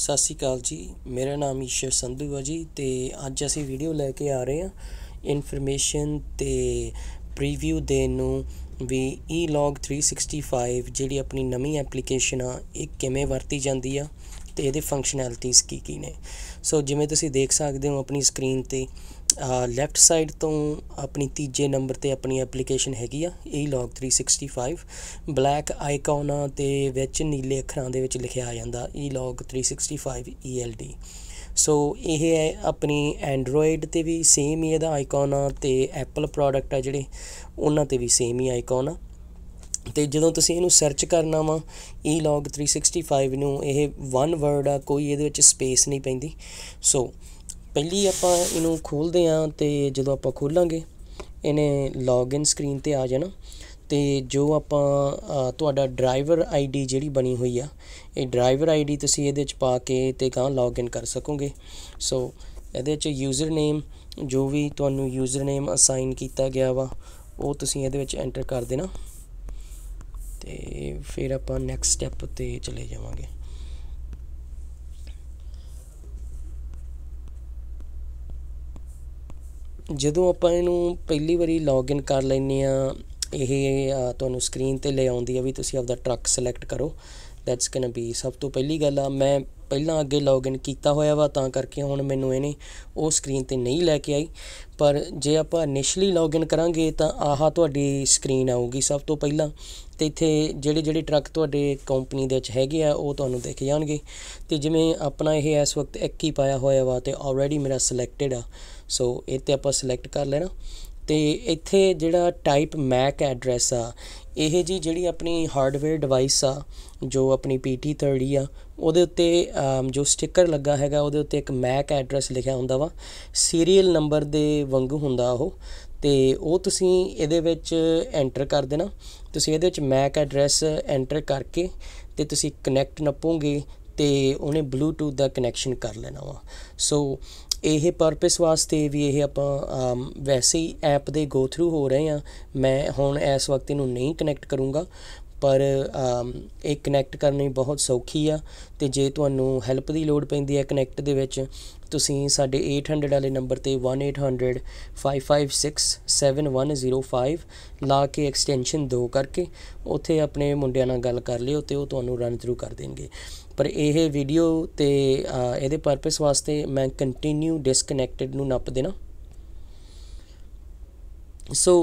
ਸਤਿ ਸ਼੍ਰੀ ਅਕਾਲ ਜੀ ਮੇਰਾ ਨਾਮ ਈਸ਼ਰ ਸੰਧੂ ਹੈ ਜੀ ਤੇ ਅੱਜ ਅਸੀਂ ਵੀਡੀਓ ਲੈ ਕੇ ਆ ਰਹੇ ਹਾਂ ਇਨਫੋਰਮੇਸ਼ਨ ਤੇ ਪ੍ਰੀਵਿਊ ਦੇਣ ਨੂੰ ਵੀ ਈ-ਲੌਗ 365 ਜਿਹੜੀ ਆਪਣੀ ਨਵੀਂ ਐਪਲੀਕੇਸ਼ਨ ਆ ਇਹ ਕਿਵੇਂ ਵਰਤੀ ਜਾਂਦੀ ਆ ਤੇ ਇਹਦੇ ਫੰਕਸ਼ਨੈਲਿਟੀਆਂ ਕੀ ਕੀ ਨੇ ਸੋ ਜਿਵੇਂ ਤੁਸੀਂ ਦੇਖ ਸਕਦੇ ਹੋ ਆਪਣੀ ਸਕਰੀਨ ਤੇ ਲੈਫਟ ਸਾਈਡ ਤੋਂ ਆਪਣੀ ਤੀਜੇ ਨੰਬਰ ਤੇ ਆਪਣੀ ਐਪਲੀਕੇਸ਼ਨ ਹੈਗੀ ਆ ਇਹ ਲੌਗ 365 ਬਲੈਕ ਆਈਕਨ ਤੇ ਵਿੱਚ ਨੀਲੇ ਅੱਖਰਾਂ ਦੇ ਵਿੱਚ ਲਿਖਿਆ ਆ ਜਾਂਦਾ ਇਹ ਲੌਗ 365 ELD ਸੋ ਇਹ ਹੈ ਆਪਣੀ ਐਂਡਰੋਇਡ ਤੇ ਵੀ ਸੇਮ ਹੀ ਇਹਦਾ ਆਈਕਨ ਆ ਤੇ ਐਪਲ ਪ੍ਰੋਡਕਟ ਆ ਜਿਹੜੇ ਉਹਨਾਂ ਤੇ ਵੀ ਸੇਮ ਹੀ ਆਈਕਨ ਆ ਤੇ ਜਦੋਂ ਤੁਸੀਂ ਇਹਨੂੰ ਸਰਚ ਕਰਨਾ ਵਾ ਈ ਲੌਗ 365 ਨੂੰ ਇਹ ਵਨ ਵਰਡ ਆ ਕੋਈ ਇਹਦੇ ਵਿੱਚ ਸਪੇਸ ਨਹੀਂ ਪੈਂਦੀ ਸੋ ਪਹਿਲੀ ਆਪਾਂ ਇਹਨੂੰ ਖੋਲਦੇ ਆਂ ਤੇ ਜਦੋਂ ਆਪਾਂ ਖੋਲਾਂਗੇ ਇਹਨੇ ਲੌਗਇਨ ਸਕਰੀਨ ਤੇ ਆ ਜਾਣਾ ਤੇ ਜੋ ਆਪਾਂ ਤੁਹਾਡਾ ਡਰਾਈਵਰ ਆਈਡੀ ਜਿਹੜੀ ਬਣੀ ਹੋਈ ਆ ਇਹ ਡਰਾਈਵਰ ਆਈਡੀ ਤੁਸੀਂ ਇਹਦੇ ਵਿੱਚ ਪਾ ਕੇ ਤੇ ਕਾਂ ਲੌਗਇਨ ਕਰ ਸਕੋਗੇ ਸੋ ਇਹਦੇ ਵਿੱਚ ਯੂਜ਼ਰ ਨੇਮ ਜੋ ਵੀ ਤੁਹਾਨੂੰ ਯੂਜ਼ਰ ਨੇਮ ਅਸਾਈਨ ਕੀਤਾ ਗਿਆ ਵਾ ਉਹ ਤੁਸੀਂ ਇਹਦੇ ਵਿੱਚ ਐਂਟਰ ਕਰ ਦੇਣਾ ਤੇ ਫਿਰ ਆਪਾਂ ਨੈਕਸਟ ਸਟੈਪ ਤੇ ਚਲੇ ਜਾਵਾਂਗੇ ਜਦੋਂ ਆਪਾਂ ਇਹਨੂੰ ਪਹਿਲੀ ਵਾਰੀ ਲੌਗਇਨ ਕਰ ਲੈਨੇ ਆ ਇਹ ਤੁਹਾਨੂੰ ਸਕਰੀਨ ਤੇ ਲੈ ਆਉਂਦੀ ਆ ਵੀ ਤੁਸੀਂ ਆਪਦਾ ਟਰੱਕ ਸਿਲੈਕਟ ਕਰੋ ਦੈਟਸ ਗੋਇੰ ਬੀ ਸਭ ਤੋਂ ਪਹਿਲੀ ਗੱਲ ਆ ਮੈਂ ਪਹਿਲਾਂ ਅੱਗੇ ਲੌਗਇਨ ਕੀਤਾ ਹੋਇਆ ਵਾ ਤਾਂ ਕਰਕੇ ਹੁਣ ਮੈਨੂੰ ਇਹਨੇ ਉਹ ਸਕਰੀਨ ਤੇ ਨਹੀਂ ਲੈ ਕੇ ਆਈ ਪਰ ਜੇ ਆਪਾਂ ਇਨੀਸ਼ੀਅਲੀ ਲੌਗਇਨ ਕਰਾਂਗੇ ਤਾਂ ਆਹ ਤੁਹਾਡੀ ਸਕਰੀਨ ਆਊਗੀ ਸਭ ਤੋਂ ਪਹਿਲਾਂ ਤੇ ਇੱਥੇ ਜਿਹੜੇ ਜਿਹੜੇ ਟਰੱਕ ਤੁਹਾਡੇ ਕੰਪਨੀ ਦੇ ਵਿੱਚ ਹੈਗੇ ਆ ਉਹ ਤੁਹਾਨੂੰ ਦਿਖ ਜਾਣਗੇ ਤੇ ਜਿਵੇਂ ਆਪਣਾ ਇਹ ਇਸ ਵਕਤ 21 ਪਾਇਆ ਹੋਇਆ ਵਾ ਤੇ ਆਲਰੇਡੀ ਮੇਰਾ ਸਿਲੈਕਟਡ ਆ ਸੋ ਇਹ ਤੇ ਆਪਾਂ ਸਿਲੈਕਟ ਕਰ ਲੈਣਾ ਤੇ ਇੱਥੇ ਜਿਹੜਾ ਟਾਈਪ ਮੈਕ ਐਡਰੈਸ ਆ ਇਹ ਜੀ ਜਿਹੜੀ ਆਪਣੀ ਹਾਰਡਵੇਅਰ ਡਿਵਾਈਸ ਆ ਜੋ ਆਪਣੀ PT30 ਆ ਉਹਦੇ ਉੱਤੇ ਜੋ ਸਟicker ਲੱਗਾ ਹੈਗਾ ਉਹਦੇ ਉੱਤੇ ਇੱਕ ਮੈਕ ਐਡਰੈਸ ਲਿਖਿਆ ਹੁੰਦਾ ਵਾ ਸੀਰੀਅਲ ਨੰਬਰ ਦੇ ਵਾਂਗ ਹੁੰਦਾ ਉਹ ਤੇ ਉਹ ਤੁਸੀਂ ਇਹਦੇ ਵਿੱਚ ਐਂਟਰ ਕਰ ਦੇਣਾ ਤੁਸੀਂ ਇਹਦੇ ਵਿੱਚ ਮੈਕ ਐਡਰੈਸ ਐਂਟਰ ਕਰਕੇ ਤੇ ਤੁਸੀਂ ਕਨੈਕਟ ਨਪੋਗੇ ਤੇ ਉਹਨੇ ਬਲੂਟੂਥ ਦਾ ਕਨੈਕਸ਼ਨ ਕਰ ਲੈਣਾ ਵਾ ਸੋ ਇਹ ਪਰਪਸ ਵਾਸਤੇ ਵੀ ਇਹ ਆਪਾਂ ਵੈਸੇ ਹੀ ਐਪ ਦੇ ਗੋ ਥਰੂ ਹੋ ਰਹੇ ਆ ਮੈਂ ਹੁਣ ਇਸ ਵਕਤ ਇਹਨੂੰ ਨਹੀਂ ਕਨੈਕਟ ਕਰੂੰਗਾ ਪਰ ਇਹ ਕਨੈਕਟ ਕਰਨੀ ਬਹੁਤ ਸੌਖੀ ਆ ਤੇ ਜੇ ਤੁਹਾਨੂੰ ਹੈਲਪ ਦੀ ਲੋੜ ਪੈਂਦੀ ਹੈ ਕਨੈਕਟ ਦੇ ਵਿੱਚ ਤੁਸੀਂ ਸਾਡੇ 800 ਵਾਲੇ ਨੰਬਰ ਤੇ 1800 5567105 ਲਾ ਕੇ ਐਕਸਟੈਂਸ਼ਨ 2 ਕਰਕੇ ਉੱਥੇ ਆਪਣੇ ਮੁੰਡਿਆਂ ਨਾਲ ਗੱਲ ਕਰ ਲਿਓ ਤੇ ਉਹ ਤੁਹਾਨੂੰ ਰਨ ਥਰੂ ਕਰ ਦੇਣਗੇ ਪਰ ਇਹ ਵੀਡੀਓ ਤੇ ਇਹਦੇ ਪਰਪਸ ਵਾਸਤੇ ਮੈਂ ਕੰਟੀਨਿਊ ਡਿਸਕਨੈਕਟਡ ਨੂੰ ਨੱਪ ਦੇਣਾ ਸੋ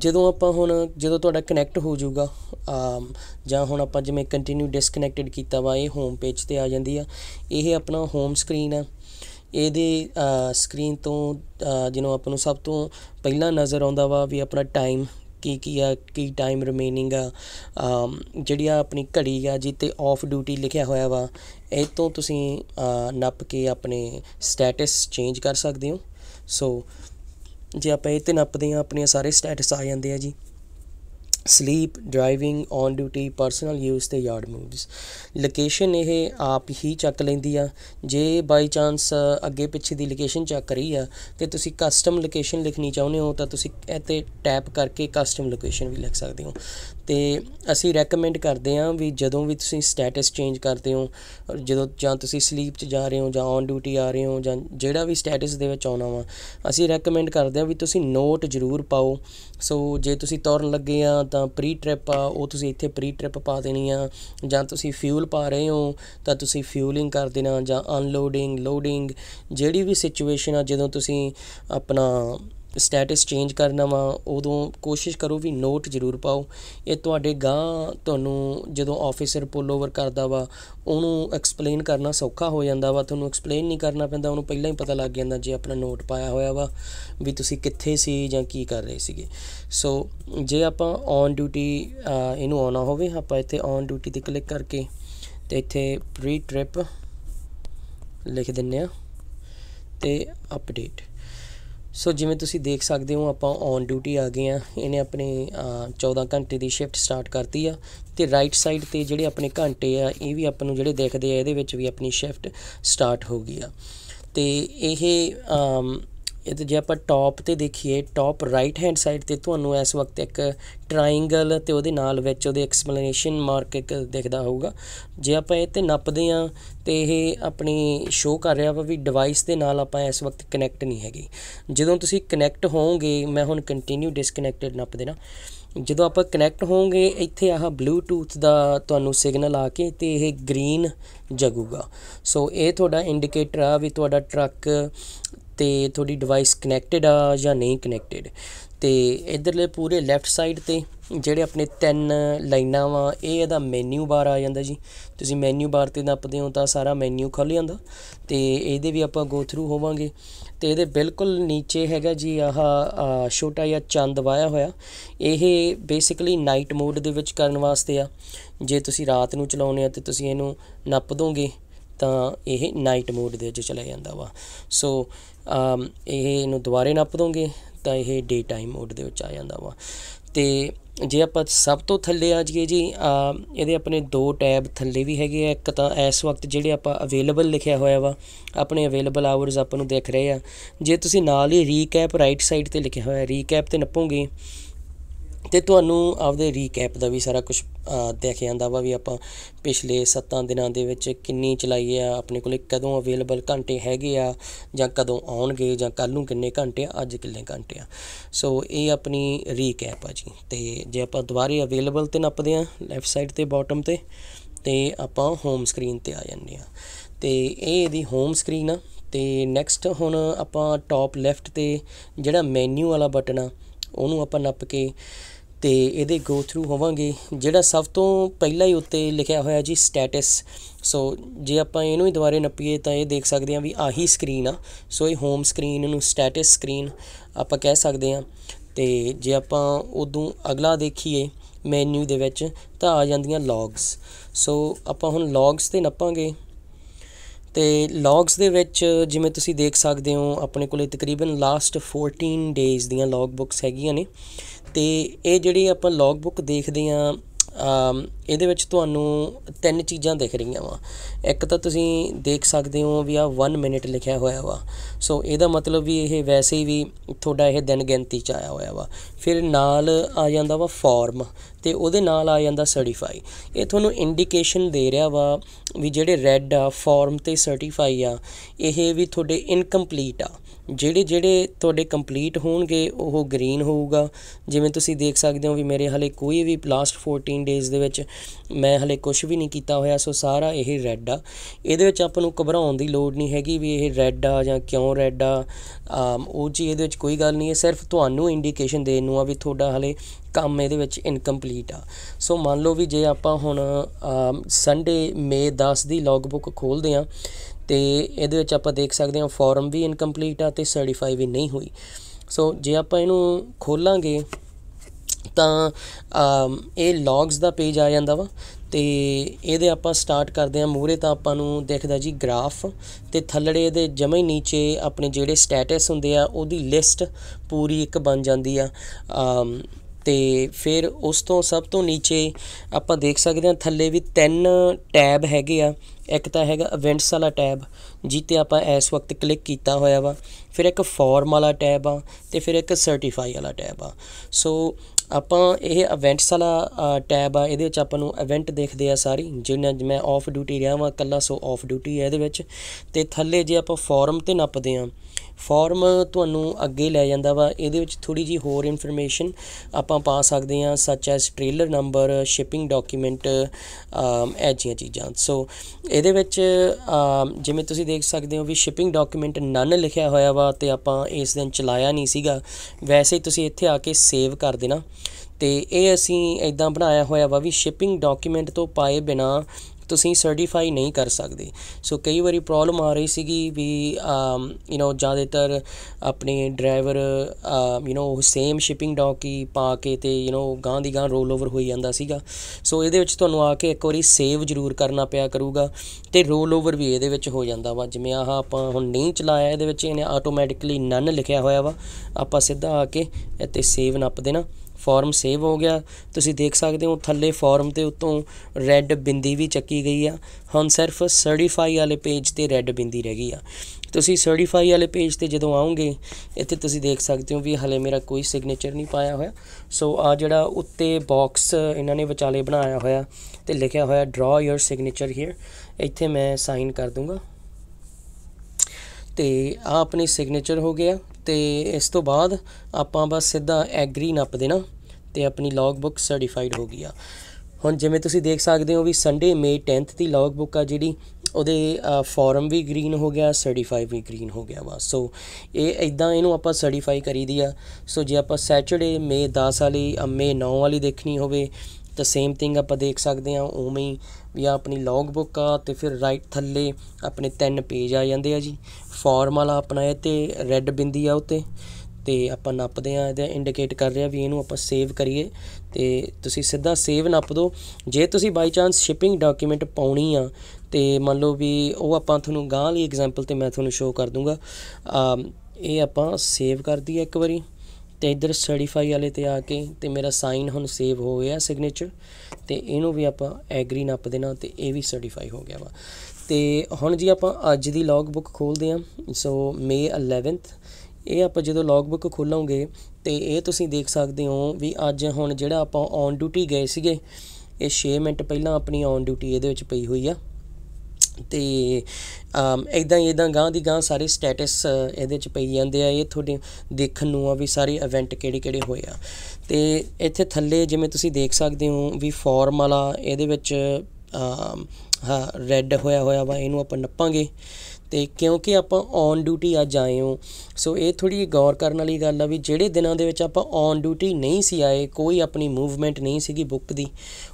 ਜਦੋਂ ਆਪਾਂ ਹੁਣ ਜਦੋਂ ਤੁਹਾਡਾ ਕਨੈਕਟ ਹੋ ਜਾਊਗਾ ਜਾਂ ਹੁਣ ਆਪਾਂ ਜਿਵੇਂ ਕੰਟੀਨਿਊ ਡਿਸਕਨੈਕਟਡ ਕੀਤਾ ਵਾ ਇਹ ਹੋਮ ਪੇਜ ਤੇ ਆ ਜਾਂਦੀ ਆ ਇਹ ਆਪਣਾ ਹੋਮ ਸਕਰੀਨ ਆ ਇਹਦੇ ਸਕਰੀਨ ਤੋਂ ਜਿਹਨੂੰ ਆਪਾਂ ਨੂੰ ਸਭ ਤੋਂ ਪਹਿਲਾਂ ਨਜ਼ਰ ਆਉਂਦਾ ਵਾ ਵੀ ਆਪਣਾ ਟਾਈਮ ਕੀ ਕੀ ਆ ਕੀ ਟਾਈਮ ਰਿਮੇਨਿੰਗ ਆ ਜਿਹੜੀ ਆ ਆਪਣੀ ਘੜੀ ਆ ਤੇ ਆਫ ਡਿਊਟੀ ਲਿਖਿਆ ਹੋਇਆ ਵਾ ਇਹ ਤੋਂ ਤੁਸੀਂ ਨੱਪ ਕੇ ਆਪਣੇ ਸਟੇਟਸ ਚੇਂਜ ਕਰ ਸਕਦੇ ਹੋ ਸੋ ਜੇ ਆਪਾਂ ਇਹ ਤੇ ਨੱਪਦੇ ਆ ਆਪਣੇ ਸਾਰੇ ਸਟੇਟਸ ਆ ਜਾਂਦੇ ਆ ਜੀ sleep driving on duty personal use ਤੇ ਯਾਰਡ ਮੂਵਸ ਲੋਕੇਸ਼ਨ ਇਹ ਆਪ ਹੀ ਚੱਕ ਲੈਂਦੀ ਆ ਜੇ ਬਾਈ ਚਾਂਸ ਅੱਗੇ ਪਿੱਛੇ ਦੀ ਲੋਕੇਸ਼ਨ ਚੱਕ ਰਹੀ ਆ ਤੇ ਤੁਸੀਂ ਕਸਟਮ ਲੋਕੇਸ਼ਨ ਲਿਖਣੀ ਚਾਹੁੰਦੇ ਹੋ ਤਾਂ ਤੁਸੀਂ ਇੱਥੇ ਟੈਪ ਕਰਕੇ ਕਸਟਮ ਲੋਕੇਸ਼ਨ ਵੀ ਲਿਖ ਸਕਦੇ ਹੋ ਤੇ ਅਸੀਂ ਰეკਮੈਂਡ ਕਰਦੇ ਹਾਂ ਵੀ ਜਦੋਂ ਵੀ ਤੁਸੀਂ ਸਟੇਟਸ ਚੇਂਜ ਕਰਦੇ ਹੋ ਜਦੋਂ ਜਾਂ ਤੁਸੀਂ ਸਲੀਪ 'ਚ ਜਾ ਰਹੇ ਹੋ ਜਾਂ ਔਨ ਡਿਊਟੀ ਆ ਰਹੇ ਹੋ ਜਾਂ ਜਿਹੜਾ ਵੀ ਸਟੇਟਸ ਦੇ ਵਿੱਚ ਆਉਣਾ ਵਾ ਅਸੀਂ ਰეკਮੈਂਡ ਕਰਦੇ ਹਾਂ ਵੀ ਤੁਸੀਂ ਨੋਟ ਜ਼ਰੂਰ ਪਾਓ ਸੋ ਜੇ ਤੁਸੀਂ ਤੌਰਨ ਲੱਗੇ ਆ ਤਾਂ ਪ੍ਰੀ ਟ੍ਰਿਪ ਆ ਉਹ ਤੁਸੀਂ ਇੱਥੇ ਪ੍ਰੀ ਟ੍ਰਿਪ ਪਾ ਦੇਣੀ ਆ ਜਾਂ ਤੁਸੀਂ ਫਿਊਲ ਪਾ ਰਹੇ ਹੋ ਤਾਂ ਤੁਸੀਂ ਫਿਊਲਿੰਗ ਕਰ ਦੇਣਾ ਜਾਂ ਅਨਲੋਡਿੰਗ ਲੋਡਿੰਗ ਜਿਹੜੀ ਵੀ ਸਿਚੁਏਸ਼ਨ ਆ ਜਦੋਂ ਤੁਸੀਂ ਆਪਣਾ ਸਟੇਟਸ ਚੇਂਜ ਕਰਨਾ ਵਾ ਉਦੋਂ ਕੋਸ਼ਿਸ਼ ਕਰੋ ਵੀ ਨੋਟ ਜ਼ਰੂਰ ਪਾਓ ਇਹ ਤੁਹਾਡੇ ਗਾਂ ਤੁਹਾਨੂੰ ਜਦੋਂ ਆਫੀਸਰ ਪੁੱਲ ਓਵਰ ਕਰਦਾ ਵਾ ਉਹਨੂੰ ਐਕਸਪਲੇਨ ਕਰਨਾ ਸੌਖਾ ਹੋ ਜਾਂਦਾ ਵਾ ਤੁਹਾਨੂੰ ਐਕਸਪਲੇਨ ਨਹੀਂ ਕਰਨਾ ਪੈਂਦਾ ਉਹਨੂੰ ਪਹਿਲਾਂ ਹੀ ਪਤਾ ਲੱਗ ਜਾਂਦਾ ਜੇ ਆਪਣਾ ਨੋਟ ਪਾਇਆ ਹੋਇਆ ਵਾ ਵੀ ਤੁਸੀਂ ਕਿੱਥੇ ਸੀ ਜਾਂ ਕੀ ਕਰ ਰਹੇ ਸੀਗੇ ਸੋ ਜੇ ਆਪਾਂ ਔਨ ਡਿਊਟੀ ਇਹਨੂੰ ਆਉਣਾ ਹੋਵੇ ਆਪਾਂ ਇੱਥੇ ਔਨ ਡਿਊਟੀ ਤੇ ਕਲਿੱਕ ਕਰਕੇ ਤੇ ਇੱਥੇ ਪ੍ਰੀ ਟ੍ਰਿਪ ਲਿਖ ਦਿੰਨੇ ਆ ਤੇ ਅਪਡੇਟ ਸੋ ਜਿਵੇਂ ਤੁਸੀਂ ਦੇਖ ਸਕਦੇ ਹੋ ਆਪਾਂ ਔਨ ਡਿਊਟੀ ਆ ਗਏ ਆ ਇਹਨੇ ਆਪਣੇ 14 ਘੰਟੇ ਦੀ ਸ਼ਿਫਟ ਸਟਾਰਟ ਕਰਤੀ ਆ ਤੇ ਰਾਈਟ ਸਾਈਡ ਤੇ ਜਿਹੜੇ ਆਪਣੇ ਘੰਟੇ ਆ ਇਹ ਵੀ ਆਪਾਂ ਨੂੰ ਜਿਹੜੇ ਦੇਖਦੇ ਆ ਇਹਦੇ ਵਿੱਚ ਵੀ ਆਪਣੀ ਸ਼ਿਫਟ ਸਟਾਰਟ ਹੋ ਗਈ ਆ ਤੇ ਇਹ ਇਹ ਤੇ ਜੇ ਆਪਾਂ ਟੌਪ ਤੇ ਦੇਖੀਏ ਟੌਪ ਰਾਈਟ ਹੈਂਡ ਸਾਈਡ ਤੇ ਤੁਹਾਨੂੰ ਇਸ ਵਕਤ ਇੱਕ ਟ੍ਰਾਇੰਗਲ ਤੇ ਉਹਦੇ ਨਾਲ ਵਿੱਚ ਉਹਦੇ ਐਕਸਪਲੇਨੇਸ਼ਨ ਮਾਰਕ ਇੱਕ ਦਿਖਦਾ ਹੋਊਗਾ ਜੇ ਆਪਾਂ ਇਹ ਤੇ ਨੱਪਦੇ ਆ ਤੇ ਇਹ ਆਪਣੀ ਸ਼ੋ ਕਰ ਰਿਹਾ ਵਾ ਵੀ ਡਿਵਾਈਸ ਦੇ ਨਾਲ ਆਪਾਂ ਇਸ ਵਕਤ ਕਨੈਕਟ ਨਹੀਂ ਹੈਗੇ ਜਦੋਂ ਤੁਸੀਂ ਕਨੈਕਟ ਹੋਵੋਗੇ ਮੈਂ ਹੁਣ ਕੰਟੀਨਿਊ ਡਿਸਕਨੈਕਟਡ ਨੱਪ ਦੇਣਾ ਜਦੋਂ ਆਪਾਂ ਕਨੈਕਟ ਹੋਵੋਗੇ ਇੱਥੇ ਆਹ ਬਲੂਟੂਥ ਦਾ ਤੁਹਾਨੂੰ ਸਿਗਨਲ ਆ ਕੇ ਤੇ ਇਹ ਗ੍ਰੀਨ ਜਗੂਗਾ ਸੋ ਇਹ ਤੁਹਾਡਾ ਇੰਡੀਕੇਟਰ ਆ ਵੀ ਤੁਹਾਡਾ ਟਰੱਕ ਤੇ ਤੁਹਾਡੀ ਡਿਵਾਈਸ ਕਨੈਕਟਡ ਆ ਜਾਂ ਨਹੀਂ ਕਨੈਕਟਡ ਤੇ ਇਧਰਲੇ ਪੂਰੇ ਲੈਫਟ ਸਾਈਡ ਤੇ ਜਿਹੜੇ ਆਪਣੇ ਤਿੰਨ ਲਾਈਨਾਂ ਵਾ ਇਹ ਇਹਦਾ ਮੈਨੂ ਬਾਰ ਆ ਜਾਂਦਾ ਜੀ ਤੁਸੀਂ ਮੈਨੂ ਬਾਰ ਤੇ ਨੱਪਦੇ ਹੋ ਤਾਂ ਸਾਰਾ ਮੈਨੂ ਖੁੱਲ ਜਾਂਦਾ ਤੇ ਇਹਦੇ ਵੀ ਆਪਾਂ ਗੋ ਥਰੂ ਹੋਵਾਂਗੇ ਤੇ ਇਹਦੇ ਬਿਲਕੁਲ ਨੀਚੇ ਹੈਗਾ ਜੀ ਆਹ ਛੋਟਾ ਜਿਹਾ ਚੰਦ ਵਾਇਆ ਹੋਇਆ ਇਹ ਬੇਸਿਕਲੀ ਨਾਈਟ ਮੋਡ ਦੇ ਵਿੱਚ ਕਰਨ ਵਾਸਤੇ ਆ ਜੇ ਤੁਸੀਂ ਰਾਤ ਨੂੰ ਚਲਾਉਨੇ ਆ ਤੇ ਤੁਸੀਂ ਇਹਨੂੰ ਨੱਪ ਦੋਗੇ ਤਾਂ ਇਹ ਨਾਈਟ ਮੋਡ ਦੇ ਵਿੱਚ ਚਲਾ ਜਾਂਦਾ ਵਾ ਸੋ ਇਹ ਇਹਨੂੰ ਦੁਬਾਰੇ ਨੱਪ ਦੋਗੇ ਤਾਂ ਇਹ ਡੇ ਟਾਈਮ ਮੋਡ ਦੇ ਵਿੱਚ ਆ ਜਾਂਦਾ ਵਾ ਤੇ ਜੇ ਆਪਾਂ ਸਭ ਤੋਂ ਥੱਲੇ ਆ ਜਾਈਏ ਜੀ ਇਹਦੇ ਆਪਣੇ ਦੋ ਟੈਬ ਥੱਲੇ ਵੀ ਹੈਗੇ ਆ ਇੱਕ ਤਾਂ ਇਸ ਵਕਤ ਜਿਹੜੇ ਆਪਾਂ ਅਵੇਲੇਬਲ ਲਿਖਿਆ ਹੋਇਆ ਵਾ ਆਪਣੇ ਅਵੇਲੇਬਲ ਆਵਰਸ ਆਪਾਂ ਨੂੰ ਦੇਖ ਰਹੇ ਆ ਜੇ ਤੁਸੀਂ ਨਾਲ ਹੀ ਰੀਕੈਪ ਰਾਈਟ ਸਾਈਡ ਤੇ ਲਿਖਿਆ ਹੋਇਆ ਰੀਕੈਪ ਤੇ ਨੱਪੋਗੇ ਤੇ ਤੁਹਾਨੂੰ ਆਪਦੇ ਰੀਕੈਪ ਦਾ ਵੀ ਸਾਰਾ ਕੁਝ ਦੇਖ ਜਾਂਦਾ ਵਾ ਵੀ ਆਪਾਂ ਪਿਛਲੇ 7 ਦਿਨਾਂ ਦੇ ਵਿੱਚ ਕਿੰਨੀ ਚਲਾਈ ਆ ਆਪਣੇ ਕੋਲ ਕਦੋਂ ਅਵੇਲੇਬਲ ਘੰਟੇ ਹੈਗੇ ਆ ਜਾਂ ਕਦੋਂ ਆਉਣਗੇ ਜਾਂ ਕੱਲ ਨੂੰ ਕਿੰਨੇ ਘੰਟੇ ਆ ਅੱਜ ਕਿੰਨੇ ਘੰਟੇ ਆ ਸੋ ਇਹ ਆਪਣੀ ਰੀਕੈਪ ਆ ਜੀ ਤੇ ਜੇ ਆਪਾਂ ਦੁਬਾਰੇ ਅਵੇਲੇਬਲ ਤੇ ਨੱਪਦੇ ਆ ਲੈਫਟ ਸਾਈਡ ਤੇ ਬਾਟਮ ਤੇ ਤੇ ਆਪਾਂ ਹੋਮ ਸਕਰੀਨ ਤੇ ਆ ਜਾਂਦੇ ਆ ਤੇ ਇਹ ਇਹਦੀ ਹੋਮ ਸਕਰੀਨ ਆ ਤੇ ਨੈਕਸਟ ਹੁਣ ਆਪਾਂ ਟਾਪ ਲੈਫਟ ਤੇ ਜਿਹੜਾ ਮੈਨੂ ਵਾਲਾ ਬਟਨ ਆ ਉਹਨੂੰ ਆਪਾਂ ਨੱਪ ਕੇ ਤੇ ਇਹਦੇ ਗੋ ਥਰੂ ਹੋਵਾਂਗੇ ਜਿਹੜਾ ਸਭ ਤੋਂ ਪਹਿਲਾਂ ਹੀ ਉੱਤੇ ਲਿਖਿਆ ਹੋਇਆ ਜੀ ਸਟੇਟਸ ਸੋ ਜੇ ਆਪਾਂ ਇਹਨੂੰ ਹੀ ਦੁਬਾਰੇ ਨੱਪੀਏ ਤਾਂ ਇਹ ਦੇਖ ਸਕਦੇ ਹਾਂ ਵੀ ਆਹੀ ਸਕਰੀਨ ਆ ਸੋ ਇਹ ਹੋਮ ਸਕਰੀਨ ਨੂੰ ਸਟੇਟਸ ਸਕਰੀਨ ਆਪਾਂ ਕਹਿ ਸਕਦੇ ਹਾਂ ਤੇ ਜੇ ਆਪਾਂ ਉਦੋਂ ਅਗਲਾ ਦੇਖੀਏ ਮੈਨੂ ਦੇ ਵਿੱਚ ਤਾਂ ਆ ਜਾਂਦੀਆਂ ਲੌਗਸ ਸੋ ਆਪਾਂ ਹੁਣ ਲੌਗਸ ਤੇ ਨੱਪਾਂਗੇ ਤੇ ਲੌਗਸ ਦੇ ਵਿੱਚ ਜਿਵੇਂ ਤੁਸੀਂ ਦੇਖ ਸਕਦੇ ਹੋ ਆਪਣੇ ਕੋਲੇ ਤਕਰੀਬਨ ਲਾਸਟ 14 ਡੇਜ਼ ਦੀਆਂ ਲੌਗ ਬੁੱਕਸ ਹੈਗੀਆਂ ਨੇ ਤੇ ਇਹ ਜਿਹੜੀ ਆਪਾਂ ਲੌਗ ਬੁੱਕ ਦੇਖਦੇ ਆਂ ਇਹਦੇ ਵਿੱਚ ਤੁਹਾਨੂੰ ਤਿੰਨ ਚੀਜ਼ਾਂ ਦਿਖ ਰਹੀਆਂ ਵਾ ਇੱਕ ਤਾਂ ਤੁਸੀਂ ਦੇਖ ਸਕਦੇ ਹੋ ਵੀ ਆ 1 ਮਿੰਟ ਲਿਖਿਆ ਹੋਇਆ ਵਾ ਸੋ ਇਹਦਾ ਮਤਲਬ ਵੀ ਇਹ ਵੈਸੇ ਵੀ ਤੁਹਾਡਾ ਇਹ ਦਿਨ ਗਿਣਤੀ ਚ ਆਇਆ ਹੋਇਆ ਵਾ ਫਿਰ ਨਾਲ ਆ ਜਾਂਦਾ ਵਾ ਫਾਰਮ ਤੇ ਉਹਦੇ ਨਾਲ ਆ ਜਾਂਦਾ ਸਰਟੀਫਾਈ ਇਹ ਤੁਹਾਨੂੰ ਇੰਡੀਕੇਸ਼ਨ ਦੇ ਰਿਹਾ ਵਾ ਵੀ ਜਿਹੜੇ ਰੈੱਡ ਆ ਫਾਰਮ ਤੇ ਸਰਟੀਫਾਈ ਆ ਇਹ ਵੀ ਤੁਹਾਡੇ ਇਨਕੰਪਲੀਟ ਆ ਜਿਹੜੇ ਜਿਹੜੇ ਤੁਹਾਡੇ ਕੰਪਲੀਟ ਹੋਣਗੇ ਉਹ ਗ੍ਰੀਨ ਹੋਊਗਾ ਜਿਵੇਂ ਤੁਸੀਂ ਦੇਖ ਸਕਦੇ ਹੋ ਵੀ ਮੇਰੇ ਹਲੇ ਕੋਈ ਵੀ ਲਾਸਟ 14 ਡੇਜ਼ ਦੇ ਵਿੱਚ ਮੈਂ ਹਲੇ ਕੁਝ ਵੀ ਨਹੀਂ ਕੀਤਾ ਹੋਇਆ ਸੋ ਸਾਰਾ ਇਹ ਰੈੱਡ ਆ ਇਹਦੇ ਵਿੱਚ ਆਪਾਂ ਨੂੰ ਘਬਰਾਉਣ ਦੀ ਲੋੜ ਨਹੀਂ ਹੈਗੀ ਵੀ ਇਹ ਰੈੱਡ ਆ ਜਾਂ ਕਿਉਂ ਰੈੱਡ ਆ ਉਹ ਜੀ ਇਹਦੇ ਵਿੱਚ ਕੋਈ ਗੱਲ ਨਹੀਂ ਹੈ ਸਿਰਫ ਤੁਹਾਨੂੰ ਇੰਡੀਕੇਸ਼ਨ ਦੇਣ ਨੂੰ ਆ ਵੀ ਤੁਹਾਡਾ ਹਲੇ ਕੰਮ ਇਹਦੇ ਵਿੱਚ ਇਨਕੰਪਲੀਟ ਆ ਸੋ ਮੰਨ ਲਓ ਵੀ ਜੇ ਆਪਾਂ ਹੁਣ ਸੰਡੇ ਮੇ 10 ਦੀ ਲੌਗ ਬੁੱਕ ਖੋਲਦੇ ਆ ਤੇ ਇਹਦੇ ਵਿੱਚ ਆਪਾਂ ਦੇਖ ਸਕਦੇ ਹਾਂ ਫਾਰਮ ਵੀ ਇਨਕੰਪਲੀਟ ਆ ਤੇ ਸਰਟੀਫਾਈ ਵੀ ਨਹੀਂ ਹੋਈ ਸੋ ਜੇ ਆਪਾਂ ਇਹਨੂੰ ਖੋਲਾਂਗੇ ਤਾਂ ਇਹ ਲੌਗਸ ਦਾ ਪੇਜ ਆ ਜਾਂਦਾ ਵਾ ਤੇ ਇਹਦੇ ਆਪਾਂ ਸਟਾਰਟ ਕਰਦੇ ਆ ਮੂਰੇ ਤਾਂ ਆਪਾਂ ਨੂੰ ਦਿਖਦਾ ਜੀ ਗ੍ਰਾਫ ਤੇ ਥੱਲੜੇ ਇਹਦੇ ਜਮੇ ਨੀਚੇ ਆਪਣੇ ਜਿਹੜੇ ਸਟੇਟਸ ਹੁੰਦੇ ਆ ਉਹਦੀ ਲਿਸਟ ਪੂਰੀ ਇੱਕ ਬਣ ਜਾਂਦੀ ਆ ਤੇ ਫਿਰ ਉਸ ਤੋਂ ਸਭ ਤੋਂ ਨੀਚੇ ਆਪਾਂ ਦੇਖ ਸਕਦੇ ਹਾਂ ਥੱਲੇ ਵੀ ਤਿੰਨ ਟੈਬ ਹੈਗੇ ਆ ਇੱਕ ਤਾਂ ਹੈਗਾ ਇਵੈਂਟਸ ਵਾਲਾ ਟੈਬ ਜਿੱਤੇ ਆਪਾਂ ਇਸ ਵਕਤ ਕਲਿੱਕ ਕੀਤਾ ਹੋਇਆ ਵਾ ਫਿਰ ਇੱਕ ਫਾਰਮ ਵਾਲਾ ਟੈਬ ਆ ਤੇ ਫਿਰ ਇੱਕ ਸਰਟੀਫਾਈ ਵਾਲਾ ਟੈਬ ਆ ਸੋ ਆਪਾਂ ਇਹ ਇਵੈਂਟਸ ਵਾਲਾ ਟੈਬ ਆ ਇਹਦੇ ਵਿੱਚ ਆਪਾਂ ਨੂੰ ਇਵੈਂਟ ਦੇਖਦੇ ਆ ਸਾਰੀ ਜਿਹਨਾਂ ਮੈਂ ਆਫ ਡਿਊਟੀ ਰਿਹਾ ਵਾਂ ਕੱਲਾ ਸੋ ਆਫ ਡਿਊਟੀ ਹੈ ਇਹਦੇ ਵਿੱਚ ਤੇ ਥੱਲੇ ਜੇ ਆਪਾਂ ਫਾਰਮ ਤੇ ਨੱਪਦੇ ਆ ਫਾਰਮ ਤੁਹਾਨੂੰ ਅੱਗੇ ਲੈ ਜਾਂਦਾ ਵਾ ਇਹਦੇ ਵਿੱਚ ਥੋੜੀ ਜੀ ਹੋਰ ਇਨਫੋਰਮੇਸ਼ਨ ਆਪਾਂ ਪਾ ਸਕਦੇ ਹਾਂ such as trailer number shipping document ਐ ਜੀਆਂ ਚੀਜ਼ਾਂ ਸੋ ਇਹਦੇ ਵਿੱਚ ਜਿਵੇਂ ਤੁਸੀਂ ਦੇਖ ਸਕਦੇ ਹੋ ਵੀ ਸ਼ਿਪਿੰਗ ਡਾਕੂਮੈਂਟ ਨਨ ਲਿਖਿਆ ਹੋਇਆ ਵਾ ਤੇ ਆਪਾਂ ਇਸ ਦਿਨ ਚਲਾਇਆ ਨਹੀਂ ਸੀਗਾ ਵੈਸੇ ਤੁਸੀਂ ਇੱਥੇ ਆ ਕੇ ਸੇਵ ਕਰ ਦੇਣਾ ਤੇ ਇਹ ਅਸੀਂ ਇਦਾਂ ਬਣਾਇਆ ਹੋਇਆ ਵਾ ਵੀ ਸ਼ਿਪਿੰਗ ਡਾਕੂਮੈਂਟ ਤੋਂ ਪਾਏ ਬਿਨਾ ਤੁਸੀਂ ਸਰਟੀਫਾਈ ਨਹੀਂ ਕਰ ਸਕਦੇ ਸੋ ਕਈ ਵਾਰੀ ਪ੍ਰੋਬਲਮ ਆ ਰਹੀ ਸੀਗੀ ਵੀ ਯੂ نو ਜ਼ਿਆਦਾਤਰ ਆਪਣੇ driver you know same shipping ਡੌਕੀ ਪਾ ਕੇ ਤੇ ਯੂ نو ਗਾਂ ਦੀ ਗਾਂ ਰੋਲ ਓਵਰ ਹੋਈ ਜਾਂਦਾ ਸੀਗਾ ਸੋ ਇਹਦੇ ਵਿੱਚ ਤੁਹਾਨੂੰ ਆ ਕੇ ਇੱਕ ਵਾਰੀ ਸੇਵ ਜ਼ਰੂਰ ਕਰਨਾ ਪਿਆ ਕਰੂਗਾ ਤੇ ਰੋਲ ਓਵਰ ਵੀ ਇਹਦੇ ਵਿੱਚ ਹੋ ਜਾਂਦਾ ਵਾ ਜਿਵੇਂ ਆਹ ਆਪਾਂ ਹੁਣ ਨਹੀਂ ਚਲਾਇਆ ਇਹਦੇ ਵਿੱਚ ਇਹਨੇ ਆਟੋਮੈਟਿਕਲੀ ਨਨ ਲਿਖਿਆ ਹੋਇਆ ਵਾ ਆਪਾਂ ਸਿੱਧਾ ਆ ਕੇ ਇੱਥੇ ਸੇਵ ਨੱਪ ਦੇਣਾ ਫਾਰਮ ਸੇਵ ਹੋ ਗਿਆ ਤੁਸੀਂ ਦੇਖ ਸਕਦੇ ਹੋ ਥੱਲੇ ਫਾਰਮ ਤੇ ਉਤੋਂ ਰੈੱਡ ਬਿੰਦੀ ਵੀ ਚੱਕੀ ਗਈ ਆ ਹੁਣ ਸਿਰਫ ਸਰਟੀਫਾਈ ਵਾਲੇ ਪੇਜ ਤੇ ਰੈੱਡ ਬਿੰਦੀ ਰਹਿ ਗਈ ਆ ਤੁਸੀਂ ਸਰਟੀਫਾਈ ਵਾਲੇ ਪੇਜ ਤੇ ਜਦੋਂ ਆਉਂਗੇ ਇੱਥੇ ਤੁਸੀਂ ਦੇਖ ਸਕਦੇ ਹੋ ਵੀ ਹਲੇ ਮੇਰਾ ਕੋਈ ਸਿਗਨੇਚਰ ਨਹੀਂ ਪਾਇਆ ਹੋਇਆ ਸੋ ਆ ਜਿਹੜਾ ਉੱਤੇ ਬਾਕਸ ਇਹਨਾਂ ਨੇ ਵਿਚਾਲੇ ਬਣਾਇਆ ਹੋਇਆ ਤੇ ਲਿਖਿਆ ਹੋਇਆ ਡਰਾ ਯਰ ਸਿਗਨੇਚਰ ਹੇਅਰ ਇੱਥੇ ਮੈਂ ਸਾਈਨ ਕਰ ਦੂੰਗਾ ਤੇ ਆ ਆਪਣੀ ਸਿਗਨੇਚਰ ਹੋ ਗਿਆ ਤੇ ਇਸ ਤੋਂ ਬਾਅਦ ਆਪਾਂ ਬਸ ਸਿੱਧਾ ਐਗਰੀ ਨੱਪ ਦੇਣਾ ਤੇ ਆਪਣੀ ਲੌਗ ਬੁੱਕ ਸਰਟੀਫਾਈਡ ਹੋ ਗਈ ਆ ਹੁਣ ਜਿਵੇਂ ਤੁਸੀਂ ਦੇਖ ਸਕਦੇ ਹੋ ਵੀ ਸੰਡੇ ਮੇ 10th ਦੀ ਲੌਗ ਬੁੱਕ ਆ ਜਿਹੜੀ ਉਹਦੇ ਫਾਰਮ ਵੀ ਗ੍ਰੀਨ ਹੋ ਗਿਆ ਸਰਟੀਫਾਈ ਵੀ ਗ੍ਰੀਨ ਹੋ ਗਿਆ ਵਾ ਸੋ ਇਹ ਇਦਾਂ ਇਹਨੂੰ ਆਪਾਂ ਸਰਟੀਫਾਈ ਕਰੀਦੀ ਆ ਸੋ ਜੇ ਆਪਾਂ ਸੈਚਰਡੇ ਮੇ 10 ਵਾਲੀ ਮੇ 9 ਵਾਲੀ ਦੇਖਣੀ ਹੋਵੇ ਤਾਂ ਸੇਮ ਥਿੰਗ ਆਪਾਂ ਦੇਖ ਸਕਦੇ ਆ ਉਵੇਂ ਹੀ ਵੀ ਆ ਆਪਣੀ ਲੌਗ ਬੁੱਕ ਆ ਤੇ ਫਿਰ ਰਾਈਟ ਥੱਲੇ ਆਪਣੇ ਤਿੰਨ ਪੇਜ ਆ ਜਾਂਦੇ ਆ ਜੀ ਫਾਰਮ ਵਾਲਾ ਆਪਣਾ ਇਹ ਤੇ ਰੈੱਡ ਬਿੰਦੀ ਆ ਉਤੇ ਤੇ ਆਪਾਂ ਨੱਪਦੇ ਆ ਇਹਦਾ ਇੰਡੀਕੇਟ ਕਰ ਰਿਹਾ ਵੀ ਇਹਨੂੰ ਆਪਾਂ ਸੇਵ ਕਰੀਏ ਤੇ ਤੁਸੀਂ ਸਿੱਧਾ ਸੇਵ ਨੱਪ ਦੋ ਜੇ ਤੁਸੀਂ ਬਾਈ ਚਾਂਸ ਸ਼ਿਪਿੰਗ ਡਾਕੂਮੈਂਟ ਪਾਉਣੀ ਆ ਤੇ ਮੰਨ ਲਓ ਵੀ ਉਹ ਆਪਾਂ ਤੁਹਾਨੂੰ ਗਾਂ ਲਈ ਐਗਜ਼ਾਮਪਲ ਤੇ ਮੈਂ ਤੁਹਾਨੂੰ ਸ਼ੋਅ ਕਰ ਦੂੰਗਾ ਆ ਇਹ ਆਪਾਂ ਸੇਵ ਕਰ ਦਈਏ ਇੱਕ ਵਾਰੀ ਤੇ ਇਧਰ ਸਰਟੀਫਾਈ ਵਾਲੇ ਤੇ ਆ ਕੇ ਤੇ ਮੇਰਾ ਸਾਈਨ ਹੁਣ ਸੇਵ ਹੋ ਗਿਆ ਸਿਗਨੇਚਰ ਤੇ ਇਹਨੂੰ ਵੀ ਆਪਾਂ ਐਗਰੀ ਨੱਪ ਦੇਣਾ ਤੇ ਇਹ ਵੀ ਸਰਟੀਫਾਈ ਹੋ ਗਿਆ ਵਾ ਤੇ ਹੁਣ ਜੀ ਆਪਾਂ ਅੱਜ ਦੀ ਲੌਗ ਬੁੱਕ ਖੋਲਦੇ ਆ ਸੋ ਮੇ 11th ਇਹ ਆਪਾਂ ਜਦੋਂ ਲੌਗ ਬੁੱਕ ਖੋਲਾਂਗੇ ਤੇ ਇਹ ਤੁਸੀਂ ਦੇਖ ਸਕਦੇ ਹੋ ਵੀ ਅੱਜ ਹੁਣ ਜਿਹੜਾ ਆਪਾਂ ਔਨ ਡਿਊਟੀ ਗਏ ਸੀਗੇ ਇਹ 6 ਮਿੰਟ ਪਹਿਲਾਂ ਆਪਣੀ ਔਨ ਡਿਊਟੀ ਇਹਦੇ ਵਿੱਚ ਪਈ ਹੋਈ ਆ ਤੇ ਇਦਾਂ ਹੀ ਇਦਾਂ ਗਾਂ ਦੀ ਗਾਂ ਸਾਰੇ ਸਟੇਟਸ ਇਹਦੇ ਚ ਪਈ ਜਾਂਦੇ ਆ ਇਹ ਤੁਹਾਡੇ ਦੇਖਣ ਨੂੰ ਆ ਵੀ ਸਾਰੇ ਇਵੈਂਟ ਕਿਹੜੇ ਕਿਹੜੇ ਹੋਏ ਆ ਤੇ ਇੱਥੇ ਥੱਲੇ ਜਿਵੇਂ ਤੁਸੀਂ ਦੇਖ ਸਕਦੇ ਹੋ ਵੀ ਫਾਰਮ ਵਾਲਾ ਇਹਦੇ ਵਿੱਚ ਹਾਂ ਰੈੱਡ ਹੋਇਆ ਹੋਇਆ ਵਾ ਇਹਨੂੰ ਆਪਾਂ ਨੱਪਾਂਗੇ ਤੇ ਕਿਉਂਕਿ ਆਪਾਂ ਔਨ ਡਿਊਟੀ ਅੱਜ ਆਏ ਹਾਂ ਸੋ ਇਹ ਥੋੜੀ ਗੌਰ ਕਰਨ ਵਾਲੀ ਗੱਲ ਆ ਵੀ ਜਿਹੜੇ ਦਿਨਾਂ ਦੇ ਵਿੱਚ ਆਪਾਂ ਔਨ ਡਿਊਟੀ ਨਹੀਂ ਸੀ ਆਏ ਕੋਈ ਆਪਣੀ ਮੂਵਮੈਂਟ ਨਹੀਂ ਸੀਗੀ ਬੁੱਕ ਦੀ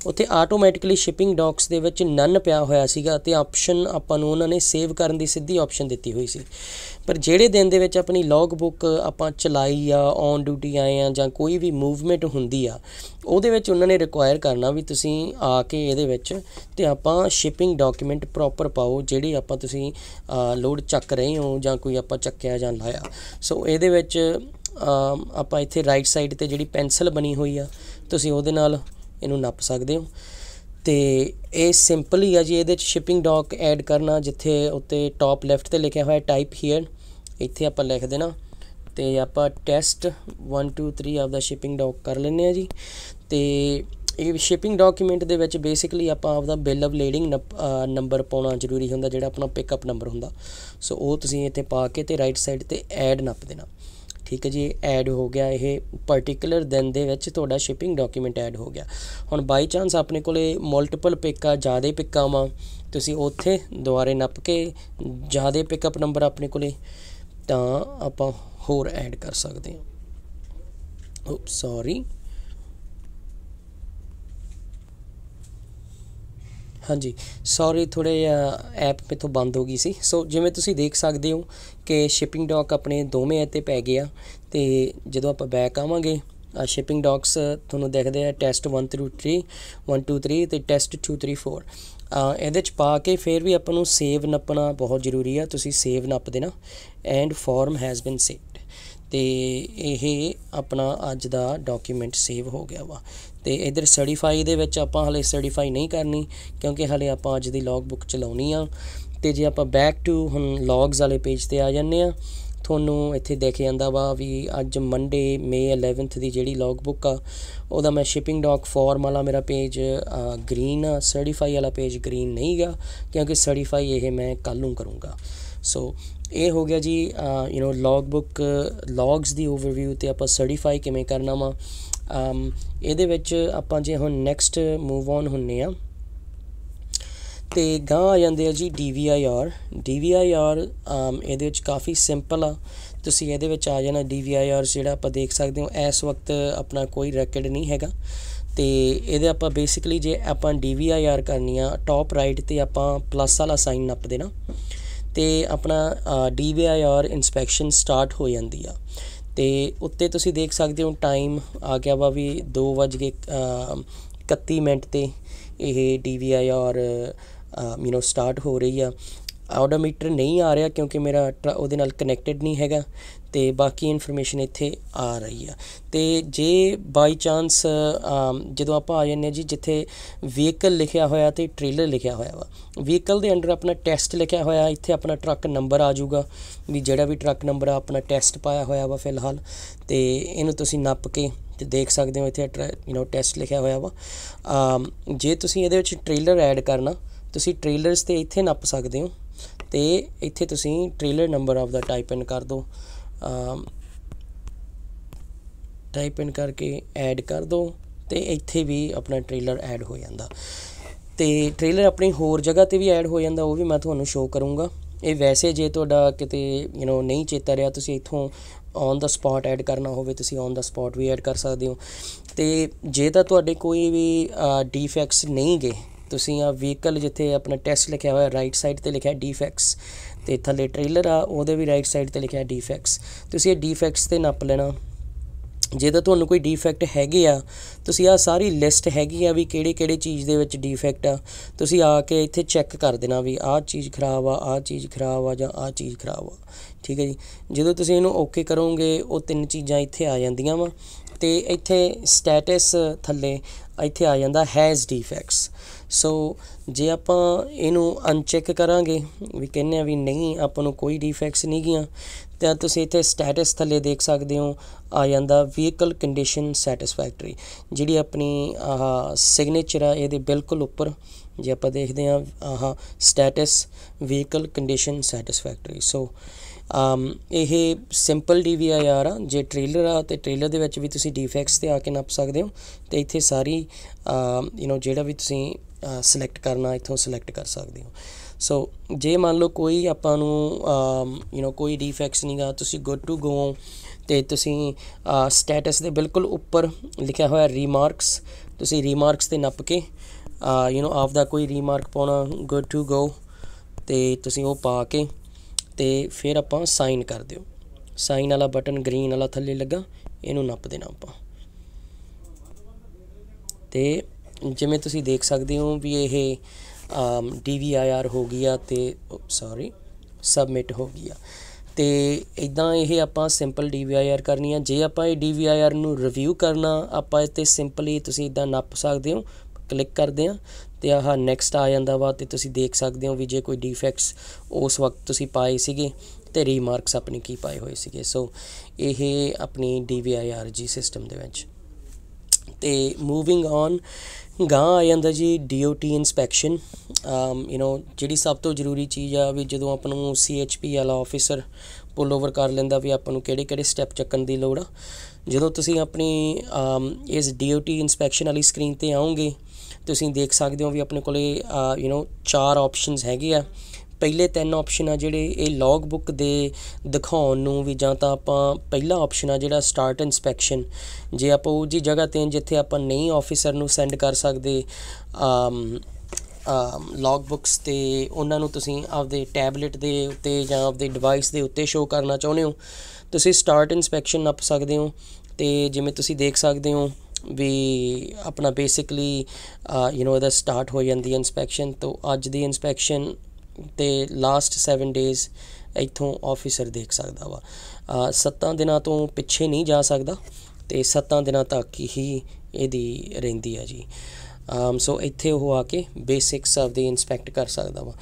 ਉੱਥੇ ਆਟੋਮੈਟਿਕਲੀ ਸ਼ਿਪਿੰਗ ਡੌਕਸ ਦੇ ਵਿੱਚ ਨਨ ਪਿਆ ਹੋਇਆ ਸੀਗਾ ਤੇ ਆਪਸ਼ਨ ਆਪਾਂ ਨੂੰ ਉਹਨਾਂ ਨੇ ਸੇਵ ਕਰਨ ਦੀ ਸਿੱਧੀ ਆਪਸ਼ਨ ਦਿੱਤੀ ਹੋਈ ਸੀ ਪਰ ਜਿਹੜੇ ਦਿਨ ਦੇ ਵਿੱਚ ਆਪਣੀ ਲੌਗ ਬੁੱਕ ਆਪਾਂ ਚਲਾਈ ਆ ਔਨ ਡਿਊਟੀ ਆਏ ਆ ਜਾਂ ਕੋਈ ਵੀ ਮੂਵਮੈਂਟ ਹੁੰਦੀ ਆ ਉਹਦੇ ਵਿੱਚ ਉਹਨਾਂ ਨੇ ਰਿਕੁਆਇਰ ਕਰਨਾ ਵੀ ਤੁਸੀਂ ਆ ਕੇ ਇਹਦੇ ਵਿੱਚ ਤੇ ਆਪਾਂ ਸ਼ਿਪਿੰਗ ਡਾਕੂਮੈਂਟ ਪ੍ਰੋਪਰ ਪਾਓ ਜਿਹੜੀ ਆਪਾਂ ਤੁਸੀਂ ਲੋਡ ਚੱਕ ਰਹੇ ਹੋ ਜਾਂ ਕੋਈ ਆਪਾਂ ਚੱਕਿਆ ਜਾਂ ਲਾਇਆ ਸੋ ਇਹਦੇ ਵਿੱਚ ਆਪਾਂ ਇੱਥੇ ਰਾਈਟ ਸਾਈਡ ਤੇ ਜਿਹੜੀ ਪੈਨਸਲ ਬਣੀ ਹੋਈ ਆ ਤੁਸੀਂ ਉਹਦੇ ਨਾਲ ਇਹਨੂੰ ਨੱਪ ਸਕਦੇ ਹੋ ਤੇ ਇਹ ਸਿੰਪਲ ਹੀ ਆ ਜੀ ਇਹਦੇ ਵਿੱਚ ਸ਼ਿਪਿੰਗ ਡਾਕ ਐਡ ਕਰਨਾ ਜਿੱਥੇ ਉੱਤੇ ਟਾਪ ਲੈਫਟ ਤੇ ਲਿਖਿਆ ਹੋਇਆ ਟਾਈਪ ਹੇਅਰ ਇੱਥੇ ਆਪਾਂ ਲਿਖ ਦੇਣਾ ਤੇ ਆਪਾਂ ਟੈਸਟ 1 2 3 ਦਾ ਸ਼ਿਪਿੰਗ ਡਾਕ ਕਰ ਲੈਨੇ ਆ ਜੀ ਤੇ ਇਹ ਸ਼ਿਪਿੰਗ ਡਾਕੂਮੈਂਟ ਦੇ ਵਿੱਚ ਬੇਸਿਕਲੀ ਆਪਾਂ ਆਪਦਾ ਬਿੱਲ ਆਫ ਲੇਡਿੰਗ ਨੰਬਰ ਪਾਉਣਾ ਜ਼ਰੂਰੀ ਹੁੰਦਾ ਜਿਹੜਾ ਆਪਣਾ ਪਿਕਅਪ ਨੰਬਰ ਹੁੰਦਾ ਸੋ ਉਹ ਤੁਸੀਂ ਇੱਥੇ ਪਾ ਕੇ ਤੇ ਰਾਈਟ ਸਾਈਡ ਤੇ ਐਡ ਨੱਪ ਦੇਣਾ ਠੀਕ ਹੈ ਜੀ ਐਡ ਹੋ ਗਿਆ ਇਹ ਪਾਰਟਿਕੂਲਰ ਦਿਨ ਦੇ ਵਿੱਚ ਤੁਹਾਡਾ ਸ਼ਿਪਿੰਗ ਡਾਕੂਮੈਂਟ ਐਡ ਹੋ ਗਿਆ ਹੁਣ ਬਾਈ ਚਾਂਸ ਆਪਣੇ ਕੋਲੇ ਮਲਟੀਪਲ ਪਿਕਾ ਜ਼ਿਆਦਾ ਪਿਕਾ ਵਾ ਤੁਸੀਂ ਉੱਥੇ ਦੁਆਰੇ ਨੱਪ ਕੇ ਜ਼ਿਆਦਾ ਪਿਕਅਪ ਨੰਬਰ ਆਪਣੇ ਕੋਲੇ ਤਾਂ ਆਪਾਂ ਹੋਰ ਐਡ ਕਰ ਸਕਦੇ ਹਾਂ ਓਪ ਸੌਰੀ ਹਾਂਜੀ ਸੌਰੀ ਥੋੜੇ ਜਿਹਾ ਐਪ ਮੇਥੋਂ ਬੰਦ ਹੋ ਗਈ ਸੀ ਸੋ ਜਿਵੇਂ ਤੁਸੀਂ ਦੇਖ ਸਕਦੇ ਹੋ ਕਿ ਸ਼ਿਪਿੰਗ ਡੌਕ ਆਪਣੇ ਦੋਵੇਂ ਇੱਥੇ ਪੈ ਗਿਆ ਤੇ ਜਦੋਂ ਆਪਾਂ ਬੈਕ ਆਵਾਂਗੇ ਆ ਸ਼ਿਪਿੰਗ ਡੌਕਸ ਤੁਹਾਨੂੰ ਦੇਖਦੇ ਆ ਟੈਸਟ 1 ਥਰੂ 3 1 2 3 ਤੇ ਟੈਸਟ 2 3 4 ਇਹਦੇ ਚ ਪਾ ਕੇ ਫਿਰ ਵੀ ਆਪਾਂ ਨੂੰ ਸੇਵ ਨੱਪਣਾ ਬਹੁਤ ਜ਼ਰੂਰੀ ਆ ਤੁਸੀਂ ਸੇਵ ਨੱਪ ਦੇਣਾ and form has been saved ਤੇ ਇਹ ਆਪਣਾ ਅੱਜ ਦਾ ਡਾਕੂਮੈਂਟ ਸੇਵ ਹੋ ਗਿਆ ਵਾ ਤੇ ਇਧਰ ਸਰਟੀਫਾਈ ਦੇ ਵਿੱਚ ਆਪਾਂ ਹਲੇ ਸਰਟੀਫਾਈ ਨਹੀਂ ਕਰਨੀ ਕਿਉਂਕਿ ਹਲੇ ਆਪਾਂ ਅੱਜ ਦੀ ਲੌਗ ਬੁੱਕ ਚਲਾਉਣੀ ਆ ਤੇ ਜੇ ਆਪਾਂ ਬੈਕ ਟੂ ਹੁਣ ਲੌਗਸ ਵਾਲੇ ਪੇਜ ਤੇ ਆ ਜਾਂਦੇ ਆ ਤੁਹਾਨੂੰ ਇੱਥੇ ਦੇਖ ਜਾਂਦਾ ਵਾ ਵੀ ਅੱਜ ਮੰਡੇ ਮੇ 11th ਦੀ ਜਿਹੜੀ ਲੌਗ ਬੁੱਕ ਆ ਉਹਦਾ ਮੈਂ ਸ਼ਿਪਿੰਗ ਡਾਕ ਫਾਰਮ ਵਾਲਾ ਮੇਰਾ ਪੇਜ ਗ੍ਰੀਨ ਆ ਸਰਟੀਫਾਈ ਵਾਲਾ ਪੇਜ ਗ੍ਰੀਨ ਨਹੀਂਗਾ ਕਿਉਂਕਿ ਸਰਟੀਫਾਈ ਇਹ ਮੈਂ ਕੱਲ ਨੂੰ ਕਰੂੰਗਾ ਸੋ ਇਹ ਹੋ ਗਿਆ ਜੀ you know log book logs ਦੀ ਓਵਰਵਿਊ ਤੇ ਆਪਾਂ ਸਰਟੀਫਾਈ ਕਿਵੇਂ ਕਰਨਾ ਵਾ ਇਹਦੇ ਵਿੱਚ ਆਪਾਂ ਜੇ ਹੁਣ ਨੈਕਸਟ ਮੂਵ ਔਨ ਹੁੰਨੇ ਆ ਤੇ ਗਾ ਆ ਜਾਂਦੇ ਆ ਜੀ DVIR DVIR ਇਹਦੇ ਵਿੱਚ ਕਾਫੀ ਸਿੰਪਲ ਆ ਤੁਸੀਂ ਇਹਦੇ ਵਿੱਚ ਆ ਜਾਣਾ DVIR ਜਿਹੜਾ ਆਪਾਂ ਦੇਖ ਸਕਦੇ ਹੋ ਇਸ ਵਕਤ ਆਪਣਾ ਕੋਈ ਰੈਕਡ ਨਹੀਂ ਹੈਗਾ ਤੇ ਇਹਦੇ ਆਪਾਂ ਬੇਸਿਕਲੀ ਜੇ ਆਪਾਂ DVIR ਕਰਨੀ ਆ ਟਾਪ ਰਾਈਟ ਤੇ ਆਪਾਂ ਪਲੱਸ ਵਾਲਾ ਸਾਈਨ ਨੱਪ ਦੇਣਾ ਤੇ ਆਪਣਾ DVIR ਇਨਸਪੈਕਸ਼ਨ ਸਟਾਰਟ ਹੋ ਜਾਂਦੀ ਆ ਤੇ ਉੱਤੇ ਤੁਸੀਂ ਦੇਖ ਸਕਦੇ ਹੋ ਟਾਈਮ ਆ ਗਿਆ ਵਾ ਵੀ 2 ਵਜੇ ਕੇ ਮਿੰਟ 'ਤੇ ਇਹ ਡੀਵੀਆਈ ਔਰ ਯੂ نو ਸਟਾਰਟ ਹੋ ਰਹੀ ਆ ਆਡੋਮੀਟਰ ਨਹੀਂ ਆ ਰਿਹਾ ਕਿਉਂਕਿ ਮੇਰਾ ਉਹਦੇ ਨਾਲ ਕਨੈਕਟਡ ਨਹੀਂ ਹੈਗਾ ਤੇ ਬਾਕੀ ਇਨਫੋਰਮੇਸ਼ਨ ਇੱਥੇ ਆ ਰਹੀ ਆ ਤੇ ਜੇ ਬਾਈ ਚਾਂਸ ਜਦੋਂ ਆਪਾਂ ਆ ਜਾਂਦੇ ਜੀ ਜਿੱਥੇ ਵਹੀਕਲ ਲਿਖਿਆ ਹੋਇਆ ਤੇ ਟ੍ਰੇਲਰ ਲਿਖਿਆ ਹੋਇਆ ਵਾ ਵਹੀਕਲ ਦੇ ਅੰਡਰ ਆਪਣਾ ਟੈਸਟ ਲਿਖਿਆ ਹੋਇਆ ਇੱਥੇ ਆਪਣਾ ਟਰੱਕ ਨੰਬਰ ਆ ਜਾਊਗਾ ਵੀ ਜਿਹੜਾ ਵੀ ਟਰੱਕ ਨੰਬਰ ਆ ਆਪਣਾ ਟੈਸਟ ਪਾਇਆ ਹੋਇਆ ਵਾ ਫਿਲਹਾਲ ਤੇ ਇਹਨੂੰ ਤੁਸੀਂ ਨੱਪ ਕੇ ਤੇ ਦੇਖ ਸਕਦੇ ਹੋ ਇੱਥੇ ਯੂ نو ਟੈਸਟ ਲਿਖਿਆ ਹੋਇਆ ਵਾ ਜੇ ਤੁਸੀਂ ਇਹਦੇ ਵਿੱਚ ਟ੍ਰੇਲਰ ਐਡ ਕਰਨਾ ਤੁਸੀਂ ਟ੍ਰੇਲਰਸ ਤੇ ਇੱਥੇ ਨੱਪ ਸਕਦੇ ਹੋ ਤੇ ਇੱਥੇ ਤੁਸੀਂ trailer number of the type in ਕਰ ਦਿਓ ਟਾਈਪ ਇਨ ਕਰਕੇ ਐਡ ਕਰ ਦੋ ਤੇ ਇੱਥੇ ਵੀ ਆਪਣਾ ਟ੍ਰੇਲਰ ਐਡ ਹੋ ਜਾਂਦਾ ਤੇ ਟ੍ਰੇਲਰ ਆਪਣੀ ਹੋਰ ਜਗ੍ਹਾ 'ਤੇ ਵੀ ਐਡ ਹੋ ਜਾਂਦਾ ਉਹ ਵੀ ਮੈਂ ਤੁਹਾਨੂੰ ਸ਼ੋਅ ਕਰੂੰਗਾ ਇਹ ਵੈਸੇ ਜੇ ਤੁਹਾਡਾ ਕਿਤੇ ਯੂ نو ਨਹੀਂ ਚੇਤਾ ਰਿਹਾ ਤੁਸੀਂ ਇੱਥੋਂ ਔਨ ਦਾ ਸਪੌਟ ਐਡ ਕਰਨਾ ਹੋਵੇ ਤੁਸੀਂ ਔਨ ਦਾ ਸਪੌਟ ਵੀ ਐਡ ਕਰ ਸਕਦੇ ਹੋ ਤੇ ਜੇ ਤਾਂ ਤੁਹਾਡੇ ਕੋਈ ਵੀ ਡੀਫੈਕਟਸ ਨਹੀਂ ਗਏ ਤੁਸੀਂ ਆ ਵਹੀਕਲ ਜਿੱਥੇ ਆਪਣਾ ਟੈਸਟ ਲਿਖਿਆ ਹੋਇਆ ਰਾਈਟ ਸਾਈਡ ਤੇ ਲਿਖਿਆ ਡੀਫੈਕਟਸ ਤੇ ਥੱਲੇ ਟ੍ਰੇਲਰ ਆ ਉਹਦੇ ਵੀ ਰਾਈਟ ਸਾਈਡ ਤੇ ਲਿਖਿਆ ਡੀਫੈਕਟਸ ਤੁਸੀਂ ਇਹ ਡੀਫੈਕਟਸ ਤੇ ਨੱਪ ਲੈਣਾ ਜੇ ਤਾਂ ਤੁਹਾਨੂੰ ਕੋਈ ਡੀਫੈਕਟ ਹੈਗੇ ਆ ਤੁਸੀਂ ਆ ਸਾਰੀ ਲਿਸਟ ਹੈਗੀ ਆ ਵੀ ਕਿਹੜੇ ਕਿਹੜੇ ਚੀਜ਼ ਦੇ ਵਿੱਚ ਡੀਫੈਕਟ ਆ ਤੁਸੀਂ ਆ ਕੇ ਇੱਥੇ ਚੈੱਕ ਕਰ ਦੇਣਾ ਵੀ ਆਹ ਚੀਜ਼ ਖਰਾਬ ਆ ਆਹ ਚੀਜ਼ ਖਰਾਬ ਆ ਜਾਂ ਆਹ ਚੀਜ਼ ਖਰਾਬ ਆ ਠੀਕ ਹੈ ਜੀ ਜਦੋਂ ਤੁਸੀਂ ਇਹਨੂੰ ਓਕੇ ਕਰੋਗੇ ਉਹ ਤਿੰਨ ਚੀਜ਼ਾਂ ਇੱਥੇ ਆ ਜਾਂਦੀਆਂ ਵਾ ਤੇ ਇੱਥੇ ਸਟੇਟਸ ਥੱਲੇ ਇੱਥੇ ਆ ਜਾਂਦਾ ਹੈਜ਼ ਡੀਫੈਕਟਸ ਸੋ ਜੇ ਆਪਾਂ ਇਹਨੂੰ ਅਨਚੈੱਕ ਕਰਾਂਗੇ ਵੀ ਕਹਿੰਨੇ ਆ ਵੀ ਨਹੀਂ ਆਪਾਂ ਨੂੰ ਕੋਈ ਡੀਫੈਕਟਸ ਨਹੀਂ ਗਿਆ ਤਾਂ ਤੁਸੀਂ ਇੱਥੇ ਸਟੇਟਸ ਥੱਲੇ ਦੇਖ ਸਕਦੇ ਹੋ ਆ ਜਾਂਦਾ ਵਹੀਕਲ ਕੰਡੀਸ਼ਨ ਸੈਟੀਸਫੈਕਟਰੀ ਜਿਹੜੀ ਆਪਣੀ ਆਹ ਸਿਗਨੇਚਰ ਆ ਇਹਦੇ ਬਿਲਕੁਲ ਉੱਪਰ ਜੇ ਆਪਾਂ ਦੇਖਦੇ ਆ ਆਹ status vehicle condition satisfactory so um ਇਹ ਸਿੰਪਲ ਡੀਵੀਆਰ ਆ ਜੇ ਟ੍ਰੇਲਰ ਆ ਤੇ ਟ੍ਰੇਲਰ ਦੇ ਵਿੱਚ ਵੀ ਤੁਸੀਂ ਡੀਫੈਕਟਸ ਤੇ ਆ ਕੇ ਨੱਪ ਸਕਦੇ ਹੋ ਤੇ ਇੱਥੇ ਸਾਰੀ ਯੂ نو ਜਿਹੜਾ ਵੀ ਤੁਸੀਂ ਸਿਲੈਕਟ ਕਰਨਾ ਇੱਥੋਂ ਸਿਲੈਕਟ ਕਰ ਸਕਦੇ ਹੋ ਸੋ ਜੇ ਮੰਨ ਲਓ ਕੋਈ ਆਪਾਂ ਨੂੰ ਯੂ نو ਕੋਈ ਡੀਫੈਕਟਸ ਨਹੀਂਗਾ ਤੁਸੀਂ ਗੁੱਡ ਟੂ ਗੋ ਤੇ ਤੁਸੀਂ ਸਟੇਟਸ ਦੇ ਬਿਲਕੁਲ ਉੱਪਰ ਲਿਖਿਆ ਹੋਇਆ ਰੀਮਾਰਕਸ ਤੁਸੀਂ ਰੀਮਾਰਕਸ ਤੇ ਨੱਪ ਕੇ ਯੂ نو ਆਪ ਦਾ ਕੋਈ ਰੀਮਾਰਕ ਪਾਉਣਾ ਗੁੱਡ ਟੂ ਗੋ ਤੇ ਤੁਸੀਂ ਉਹ ਪਾ ਕੇ ਤੇ ਫਿਰ ਆਪਾਂ ਸਾਈਨ ਕਰ ਦਿਓ ਸਾਈਨ ਵਾਲਾ ਬਟਨ ਗ੍ਰੀਨ ਵਾਲਾ ਥੱਲੇ ਲੱਗਾ ਇਹਨੂੰ ਨੱਪ ਦੇਣਾ ਆਪਾਂ ਤੇ ਜਿਵੇਂ ਤੁਸੀਂ ਦੇਖ ਸਕਦੇ ਹੋ ਵੀ ਇਹ DVIR ਹੋ ਗਿਆ ਤੇ ਸੌਰੀ ਸਬਮਿਟ ਹੋ ਗਿਆ ਤੇ ਇਦਾਂ ਇਹ ਆਪਾਂ ਸਿੰਪਲ DVIR ਕਰਨੀ ਆ ਜੇ ਆਪਾਂ ਇਹ DVIR ਨੂੰ ਰਿਵਿਊ ਕਰਨਾ ਆਪਾਂ ਇੱਥੇ ਸਿੰਪਲੀ ਤੁਸੀਂ ਇਦਾਂ ਨੱਪ ਸਕਦੇ ਹੋ ਕਲਿੱਕ ਕਰਦੇ ਆ ਤੇ ਆਹ ਨੈਕਸਟ ਆ ਜਾਂਦਾ ਵਾ ਤੇ ਤੁਸੀਂ ਦੇਖ ਸਕਦੇ ਹੋ ਵੀ ਜੇ ਕੋਈ ਡੀਫੈਕਟਸ ਉਸ ਵਕਤ ਤੁਸੀਂ ਪਾਏ ਸੀਗੇ ਤੇ ਰੀਮਾਰਕਸ ਆਪਣੇ ਕੀ ਪਾਏ ਹੋਏ ਸੀਗੇ ਸੋ ਇਹ ਆਪਣੀ DVIR ਜੀ ਸਿਸਟਮ ਦੇ ਵਿੱਚ ਤੇ ਮੂਵਿੰਗ ਔਨ ਗਾਂ ਆ ਜਾਂਦਾ ਜੀ ਡੀਓਟੀ ਇਨਸਪੈਕਸ਼ਨ ਯੂ نو ਜਿਹੜੀ ਸਭ ਤੋਂ ਜ਼ਰੂਰੀ ਚੀਜ਼ ਆ ਵੀ ਜਦੋਂ ਆਪਾਂ ਨੂੰ ਸੀਐਚਪੀ ਵਾਲਾ ਆਫੀਸਰ ਪੁੱਲ ਓਵਰ ਕਰ ਲੈਂਦਾ ਵੀ ਆਪਾਂ ਨੂੰ ਕਿਹੜੇ ਕਿਹੜੇ ਸਟੈਪ ਚੱਕਣ ਦੀ ਲੋੜ ਆ ਜਦੋਂ ਤੁਸੀਂ ਆਪਣੀ ਇਸ ਡੀਓਟੀ ਇਨਸਪੈਕਸ਼ਨ ਵਾਲੀ ਸਕਰੀਨ ਤੇ ਆਉਂਗੇ ਤੁਸੀਂ ਦੇਖ ਸਕਦੇ ਹੋ ਵੀ ਆਪਣੇ ਕੋਲੇ ਯੂ نو ਚਾਰ ਆਪਸ਼ਨਸ ਹੈਗੇ ਆ ਪਹਿਲੇ ਤਿੰਨ ਆਪਸ਼ਨ ਆ ਜਿਹੜੇ ਇਹ ਲੌਗ ਬੁੱਕ ਦੇ ਦਿਖਾਉਣ ਨੂੰ ਵੀ ਜਾਂ ਤਾਂ ਆਪਾਂ ਪਹਿਲਾ ਆਪਸ਼ਨ ਆ ਜਿਹੜਾ ਸਟਾਰਟ ਇਨਸਪੈਕਸ਼ਨ ਜੇ ਆਪਾਂ ਉਹ ਜੀ ਜਗ੍ਹਾ ਤੇ ਜਿੱਥੇ ਆਪਾਂ ਨਹੀਂ ਆਫੀਸਰ ਨੂੰ ਸੈਂਡ ਕਰ ਸਕਦੇ ਲੌਗ ਬੁੱਕਸ ਤੇ ਉਹਨਾਂ ਨੂੰ ਤੁਸੀਂ ਆਪਦੇ ਟੈਬਲੇਟ ਦੇ ਉੱਤੇ ਜਾਂ ਆਪਦੇ ਡਿਵਾਈਸ ਦੇ ਉੱਤੇ ਸ਼ੋ ਕਰਨਾ ਚਾਹੁੰਦੇ ਹੋ ਤੁਸੀਂ ਸਟਾਰਟ ਇਨਸਪੈਕਸ਼ਨ ਨੱਪ ਸਕਦੇ ਹੋ ਤੇ ਜਿਵੇਂ ਤੁਸੀਂ ਦੇਖ ਸਕਦੇ ਹੋ ਵੀ ਆਪਣਾ ਬੇਸਿਕਲੀ ਯੂ نو ਦਾ ਸਟਾਰਟ ਹੋ ਜਾਂਦੀ ਹੈ ਇਨਸਪੈਕਸ਼ਨ ਤੋਂ ਅੱਜ ਦੀ ਇਨਸਪੈਕਸ਼ਨ ਤੇ ਲਾਸਟ 7 ਡੇਸ ਇਥੋਂ ਆਫੀਸਰ ਦੇਖ ਸਕਦਾ ਵਾ ਸੱਤਾਂ ਦਿਨਾਂ ਤੋਂ ਪਿੱਛੇ ਨਹੀਂ ਜਾ ਸਕਦਾ ਤੇ ਸੱਤਾਂ ਦਿਨਾਂ ਤੱਕ ਹੀ ਇਹਦੀ ਰਹਿੰਦੀ ਆ ਜੀ ਸੋ ਇੱਥੇ ਉਹ ਆ ਕੇ ਬੇਸਿਕਸ ਆਫ ਦੀ ਇਨਸਪੈਕਟ ਕਰ ਸਕਦਾ ਵਾ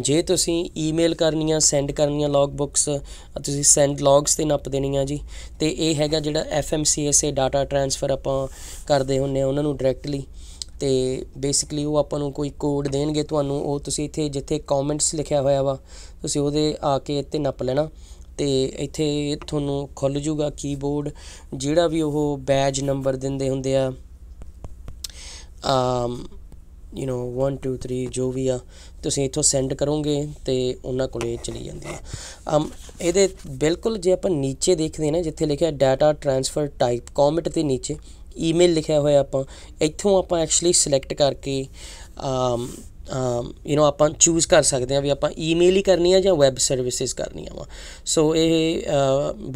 ਜੇ ਤੁਸੀਂ ਈਮੇਲ ਕਰਨੀਆਂ ਸੈਂਡ ਕਰਨੀਆਂ ਲੌਗ ਬੁੱਕਸ ਤੁਸੀਂ ਸੈਂਡ ਲੌਗਸ ਤੇ ਨੱਪ ਦੇਣੀਆਂ ਜੀ ਤੇ ਇਹ ਹੈਗਾ ਜਿਹੜਾ F M C A data transfer ਆਪਾਂ ਕਰਦੇ ਹੁੰਨੇ ਆ ਉਹਨਾਂ ਨੂੰ ਡਾਇਰੈਕਟਲੀ ਤੇ ਬੇਸਿਕਲੀ ਉਹ ਆਪਾਂ ਨੂੰ ਕੋਈ ਕੋਡ ਦੇਣਗੇ ਤੁਹਾਨੂੰ ਉਹ ਤੁਸੀਂ ਇੱਥੇ ਜਿੱਥੇ ਕਮੈਂਟਸ ਲਿਖਿਆ ਹੋਇਆ ਵਾ ਤੁਸੀਂ ਉਹਦੇ ਆ ਕੇ ਇੱਥੇ ਨੱਪ ਲੈਣਾ ਤੇ ਇੱਥੇ ਤੁਹਾਨੂੰ ਖੁੱਲ ਜੂਗਾ ਕੀਬੋਰਡ ਜਿਹੜਾ ਵੀ ਉਹ ਬੈਜ ਨੰਬਰ ਦਿੰਦੇ ਹੁੰਦੇ ਆ ਆਮ ਯੂ نو 1 2 3 ਜੋ ਵੀ ਆ ਤੁਸੀਂ ਇੱਥੋਂ ਸੈਂਡ ਕਰੋਗੇ ਤੇ ਉਹਨਾਂ ਕੋਲੇ ਚਲੀ ਜਾਂਦੀ ਆ ਅਮ ਇਹਦੇ ਬਿਲਕੁਲ ਜੇ ਆਪਾਂ ਨੀਚੇ ਦੇਖਦੇ ਨਾ ਜਿੱਥੇ ਲਿਖਿਆ ਡਾਟਾ ਟ੍ਰਾਂਸਫਰ ਟਾਈਪ ਕਮੈਂਟ ਤੇ ਨੀਚੇ ਈਮੇਲ ਲਿਖਿਆ ਹੋਇਆ ਆਪਾਂ ਇੱਥੋਂ ਆਪਾਂ ਐਕਚੁਅਲੀ ਸਿਲੈਕਟ ਕਰਕੇ ਯੂ نو ਆਪਾਂ ਚੂਜ਼ ਕਰ ਸਕਦੇ ਹਾਂ ਵੀ ਆਪਾਂ ਈਮੇਲ ਹੀ ਕਰਨੀ ਆ ਜਾਂ ਵੈਬ ਸਰਵਿਸਿਜ਼ ਕਰਨੀਆਂ ਵਾ ਸੋ ਇਹ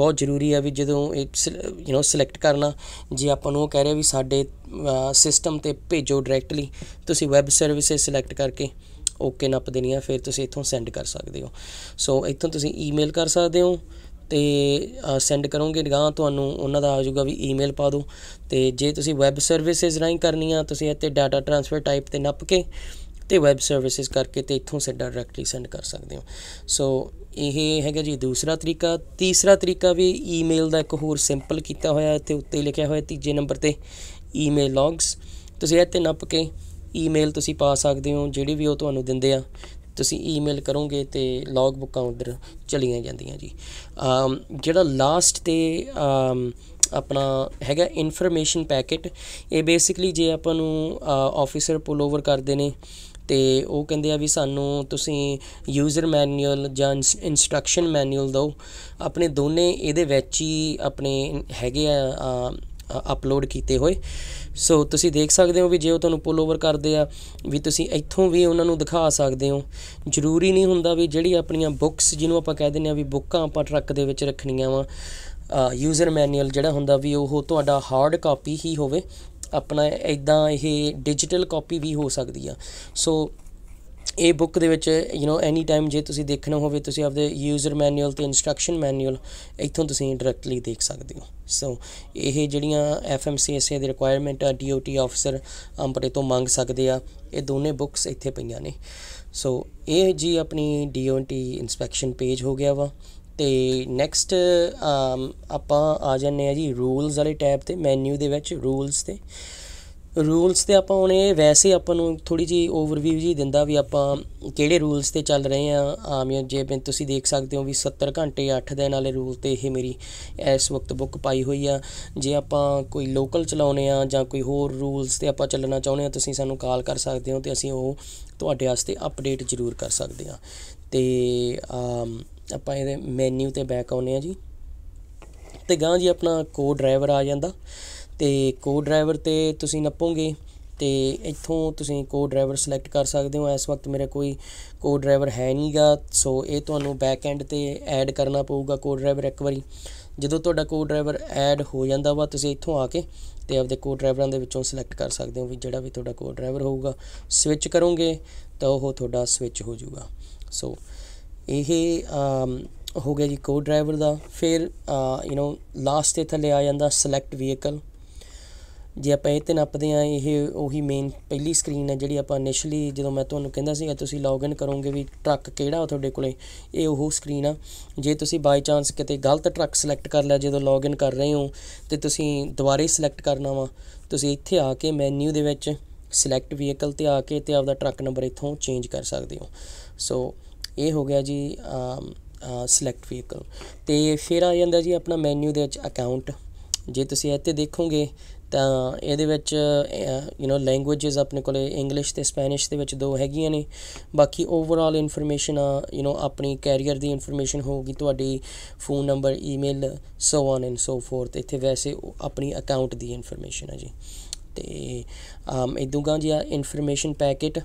ਬਹੁਤ ਜ਼ਰੂਰੀ ਆ ਵੀ ਜਦੋਂ ਇਹ ਯੂ نو ਸਿਲੈਕਟ ਕਰਨਾ ਜੇ ਆਪਾਂ ਨੂੰ ਉਹ ਕਹਿ ਰਿਹਾ ਵੀ ਸਾਡੇ ਸਿਸਟਮ ਤੇ ਭੇਜੋ ਡਾਇਰੈਕਟਲੀ ਤੁਸੀਂ ਵੈਬ ਸਰਵਿਸਿਜ਼ ਸਿਲੈਕਟ ਕਰਕੇ ਓਕੇ ਨੱਪ ਦੇਣੀ ਆ ਫਿਰ ਤੁਸੀਂ ਇੱਥੋਂ ਸੈਂਡ ਕਰ ਸਕਦੇ ਹੋ ਸੋ ਇੱਥੋਂ ਤੁਸੀਂ ਈਮੇਲ ਕਰ ਸਕਦੇ ਹੋ 'ਤੇ ਸੈਂਡ ਕਰੋਗੇ ਨਿਗਾਹ ਤੁਹਾਨੂੰ ਉਹਨਾਂ ਦਾ ਆ ਜਾਊਗਾ ਵੀ ਈਮੇਲ ਪਾ ਦਿਓ ਤੇ ਜੇ ਤੁਸੀਂ ਵੈਬ ਸਰਵਿਸਿਜ਼ ਰਾਈਂ ਕਰਨੀਆਂ ਤੁਸੀਂ ਇੱਥੇ ਡਾਟਾ ਟ੍ਰਾਂਸਫਰ ਟਾਈਪ 'ਤੇ ਨੱਪ ਕੇ ਤੇ ਵੈਬ ਸਰਵਿਸਿਜ਼ ਕਰਕੇ ਤੇ ਇੱਥੋਂ ਸੇ ਡਾਇਰੈਕਟਲੀ ਸੈਂਡ ਕਰ ਸਕਦੇ ਹੋ ਸੋ ਇਹ ਹੈਗਾ ਜੀ ਦੂਸਰਾ ਤਰੀਕਾ ਤੀਸਰਾ ਤਰੀਕਾ ਵੀ ਈਮੇਲ ਦਾ ਇੱਕ ਹੋਰ ਸਿੰਪਲ ਕੀਤਾ ਹੋਇਆ ਤੇ ਉੱਤੇ ਲਿਖਿਆ ਹੋਇਆ ਤੀਜੇ ਨੰਬਰ ਤੇ ਈਮੇਲ ਲੌਗਸ ਤੁਸੀਂ ਇੱਥੇ ਨੱਪ ਕੇ ਈਮੇਲ ਤੁਸੀਂ ਪਾ ਸਕਦੇ ਹੋ ਜਿਹੜੀ ਵੀ ਉਹ ਤੁਹਾਨੂੰ ਦਿੰਦੇ ਆ ਤੁਸੀਂ ਈਮੇਲ ਕਰੋਗੇ ਤੇ ਲੌਗ ਬੁੱਕਾਂ ਉਧਰ ਚਲੀਆਂ ਜਾਂਦੀਆਂ ਜੀ ਜਿਹੜਾ ਲਾਸਟ ਤੇ ਆਪਣਾ ਹੈਗਾ ਇਨਫੋਰਮੇਸ਼ਨ ਪੈਕੇਟ ਇਹ ਬੇਸਿਕਲੀ ਜੇ ਆਪਾਂ ਨੂੰ ਆਫੀਸਰ ਪੁਲ ਓਵਰ ਕਰਦੇ ਨੇ ਤੇ ਉਹ ਕਹਿੰਦੇ ਆ ਵੀ ਸਾਨੂੰ ਤੁਸੀਂ ਯੂਜ਼ਰ ਮੈਨੂਅਲ ਜਾਂ ਇਨਸਟਰਕਸ਼ਨ ਮੈਨੂਅਲ ਦਿਓ ਆਪਣੇ ਦੋਨੇ ਇਹਦੇ ਵਿੱਚ ਹੀ ਆਪਣੇ ਹੈਗੇ ਆ ਅਪਲੋਡ ਕੀਤੇ ਹੋਏ ਸੋ ਤੁਸੀਂ ਦੇਖ ਸਕਦੇ ਹੋ ਵੀ ਜੇ ਉਹ ਤੁਹਾਨੂੰ ਪੁੱਲ ਓਵਰ ਕਰਦੇ ਆ ਵੀ ਤੁਸੀਂ ਇੱਥੋਂ ਵੀ ਉਹਨਾਂ ਨੂੰ ਦਿਖਾ ਸਕਦੇ ਹੋ ਜ਼ਰੂਰੀ ਨਹੀਂ ਹੁੰਦਾ ਵੀ ਜਿਹੜੀ ਆਪਣੀਆਂ ਬੁੱਕਸ ਜਿਹਨੂੰ ਆਪਾਂ ਕਹਿ ਦਿੰਦੇ ਆ ਵੀ ਬੁੱਕਾਂ ਆਪਾਂ ਟਰੱਕ ਦੇ ਵਿੱਚ ਰੱਖਣੀਆਂ ਵਾ ਯੂਜ਼ਰ ਮੈਨੂਅਲ ਜਿਹੜਾ ਹੁੰਦਾ ਵੀ ਉਹ ਤੁਹਾਡਾ ਹਾਰਡ ਕਾਪੀ ਹੀ ਹੋਵੇ ਆਪਣਾ ਇਦਾਂ ਇਹ ਡਿਜੀਟਲ ਕਾਪੀ ਵੀ ਹੋ ਸਕਦੀ ਆ ਸੋ ਇਹ ਬੁੱਕ ਦੇ ਵਿੱਚ ਯੂ نو ਐਨੀ ਟਾਈਮ ਜੇ ਤੁਸੀਂ ਦੇਖਣਾ ਹੋਵੇ ਤੁਸੀਂ ਆਪਦੇ ਯੂਜ਼ਰ ਮੈਨੂਅਲ ਤੇ ਇਨਸਟਰਕਸ਼ਨ ਮੈਨੂਅਲ ਇੱਥੋਂ ਤੁਸੀਂ ਡਾਇਰੈਕਟਲੀ ਦੇਖ ਸਕਦੇ ਹੋ ਸੋ ਇਹ ਜਿਹੜੀਆਂ ਐਫਐਮਸੀਐਸਏ ਦੇ ਰਿਕੁਆਇਰਮੈਂਟ ਆ ਡੀਓਟੀ ਆਫਸਰ ਅੰਪਰੇ ਤੋਂ ਮੰਗ ਸਕਦੇ ਆ ਇਹ ਦੋਨੇ ਬੁੱਕਸ ਇੱਥੇ ਪਈਆਂ ਨੇ ਸੋ ਇਹ ਜੀ ਆਪਣੀ ਡੀਓਟੀ ਇਨਸਪੈਕਸ਼ਨ ਪੇਜ ਹੋ ਗਿਆ ਵਾ ਤੇ ਨੈਕਸਟ ਆਪਾਂ ਆ ਜਾਂਦੇ ਆ ਜੀ ਰੂਲਸ ਵਾਲੇ ਟੈਬ ਤੇ ਮੈਨੂ ਦੇ ਵਿੱਚ ਰੂਲਸ ਤੇ ਰੂਲਸ ਤੇ ਆਪਾਂ ਹੁਣ ਇਹ ਵੈਸੇ ਆਪਾਂ ਨੂੰ ਥੋੜੀ ਜੀ ਓਵਰਵਿਊ ਜੀ ਦਿੰਦਾ ਵੀ ਆਪਾਂ ਕਿਹੜੇ ਰੂਲਸ ਤੇ ਚੱਲ ਰਹੇ ਆ ਆਮ ਜੇ ਤੁਸੀਂ ਦੇਖ ਸਕਦੇ ਹੋ ਵੀ 70 ਘੰਟੇ 8 ਦਿਨ ਵਾਲੇ ਰੂਲ ਤੇ ਇਹ ਮੇਰੀ ਇਸ ਵਕਤ ਬੁੱਕ ਪਾਈ ਹੋਈ ਆ ਜੇ ਆਪਾਂ ਕੋਈ ਲੋਕਲ ਚਲਾਉਨੇ ਆ ਜਾਂ ਕੋਈ ਹੋਰ ਰੂਲਸ ਤੇ ਆਪਾਂ ਚੱਲਣਾ ਚਾਹੁੰਦੇ ਆ ਤੁਸੀਂ ਸਾਨੂੰ ਕਾਲ ਕਰ ਸਕਦੇ ਹੋ ਤੇ ਅਸੀਂ ਉਹ ਤੁਹਾਡੇ ਵਾਸਤੇ ਅਪਡੇਟ ਜ਼ਰੂਰ ਕਰ ਸਕਦੇ ਆ ਤੇ ਆਪਾਂ ਇਹਦੇ ਮੈਨੂ ਤੇ ਬੈਕ ਆਉਨੇ ਆ ਜੀ ਤੇ ਗਾਂ ਜੀ ਆਪਣਾ ਕੋ ਡਰਾਈਵਰ ਆ ਜਾਂਦਾ ਤੇ ਕੋ ਡਰਾਈਵਰ ਤੇ ਤੁਸੀਂ ਨੱਪੋਗੇ ਤੇ ਇੱਥੋਂ ਤੁਸੀਂ ਕੋ ਡਰਾਈਵਰ ਸਿਲੈਕਟ ਕਰ ਸਕਦੇ ਹੋ ਇਸ ਵਕਤ ਮੇਰੇ ਕੋਈ ਕੋ ਡਰਾਈਵਰ ਹੈ ਨਹੀਂਗਾ ਸੋ ਇਹ ਤੁਹਾਨੂੰ ਬੈਕ ਐਂਡ ਤੇ ਐਡ ਕਰਨਾ ਪਊਗਾ ਕੋ ਡਰਾਈਵਰ ਇੱਕ ਵਾਰੀ ਜਦੋਂ ਤੁਹਾਡਾ ਕੋ ਡਰਾਈਵਰ ਐਡ ਹੋ ਜਾਂਦਾ ਵਾ ਤੁਸੀਂ ਇੱਥੋਂ ਆ ਕੇ ਤੇ ਆਪਦੇ ਕੋ ਡਰਾਈਵਰਾਂ ਦੇ ਵਿੱਚੋਂ ਸਿਲੈਕਟ ਕਰ ਸਕਦੇ ਹੋ ਵੀ ਜਿਹੜਾ ਵੀ ਤੁਹਾਡਾ ਕੋ ਡਰਾਈਵਰ ਹੋਊਗਾ ਸਵਿਚ ਕਰੋਗੇ ਤਾਂ ਉਹ ਤੁਹਾਡਾ ਸਵਿਚ ਹੋ ਜਾਊਗਾ ਸੋ ਇਹ ਹੋ ਗਿਆ ਜੀ ਕੋ ਡਰਾਈਵਰ ਦਾ ਫਿਰ ਯੂ نو ਲਾਸਟ ਤੇ ਥੱਲੇ ਆ ਜਾਂਦਾ ਸਿਲੈਕਟ ਵਹੀਕਲ ਜੇ ਆਪਾਂ ਇਹ ਤੇ ਨੱਪਦੇ ਆ ਇਹ ਉਹੀ ਮੇਨ ਪਹਿਲੀ ਸਕਰੀਨ ਹੈ ਜਿਹੜੀ ਆਪਾਂ ਇਨੀਸ਼ੀਅਲੀ ਜਦੋਂ ਮੈਂ ਤੁਹਾਨੂੰ ਕਹਿੰਦਾ ਸੀਗਾ ਤੁਸੀਂ ਲੌਗਇਨ ਕਰੋਗੇ ਵੀ ਟਰੱਕ ਕਿਹੜਾ ਤੁਹਾਡੇ ਕੋਲੇ ਇਹ ਉਹ ਸਕਰੀਨ ਆ ਜੇ ਤੁਸੀਂ ਬਾਈ ਚਾਂਸ ਕਿਤੇ ਗਲਤ ਟਰੱਕ ਸਿਲੈਕਟ ਕਰ ਲਿਆ ਜਦੋਂ ਲੌਗਇਨ ਕਰ ਰਹੇ ਹੋ ਤੇ ਤੁਸੀਂ ਦੁਬਾਰੇ ਸਿਲੈਕਟ ਕਰਨਾ ਵਾ ਤੁਸੀਂ ਇੱਥੇ ਆ ਕੇ ਮੈਨੂ ਦੇ ਵਿੱਚ ਸਿਲੈਕਟ ਵਹੀਕਲ ਤੇ ਆ ਕੇ ਤੇ ਆਪਦਾ ਟਰੱਕ ਨੰਬਰ ਇੱਥੋਂ ਚੇਂਜ ਕਰ ਸਕਦੇ ਹੋ ਸੋ ਇਹ ਹੋ ਗਿਆ ਜੀ ਸਿਲੈਕਟ ਵਹੀਕਲ ਤੇ ਫਿਰ ਆ ਜਾਂਦਾ ਜੀ ਆਪਣਾ ਮੈਨੂ ਦੇ ਵਿੱਚ ਅਕਾਊਂਟ ਜੇ ਤੁਸੀਂ ਇੱਥੇ ਦੇਖੋਗੇ ਤਾਂ ਇਹਦੇ ਵਿੱਚ ਯੂ نو ਲੈਂਗੁਏਜਸ ਆਪਣੇ ਕੋਲੇ ਇੰਗਲਿਸ਼ ਤੇ ਸਪੈਨਿਸ਼ ਦੇ ਵਿੱਚ ਦੋ ਹੈਗੀਆਂ ਨੇ ਬਾਕੀ ਓਵਰਆਲ ਇਨਫੋਰਮੇਸ਼ਨ ਆ ਯੂ نو ਆਪਣੀ ਕੈਰੀਅਰ ਦੀ ਇਨਫੋਰਮੇਸ਼ਨ ਹੋਊਗੀ ਤੁਹਾਡੀ phone number email so on and so forth ਇੱਥੇ ਵੈਸੇ ਆਪਣੀ ਅਕਾਊਂਟ ਦੀ ਇਨਫੋਰਮੇਸ਼ਨ ਆ ਜੀ ਤੇ ਅਮ ਇਦੂਗਾ ਜੀ ਆ ਇਨਫੋਰਮੇਸ਼ਨ ਪੈਕੇਟ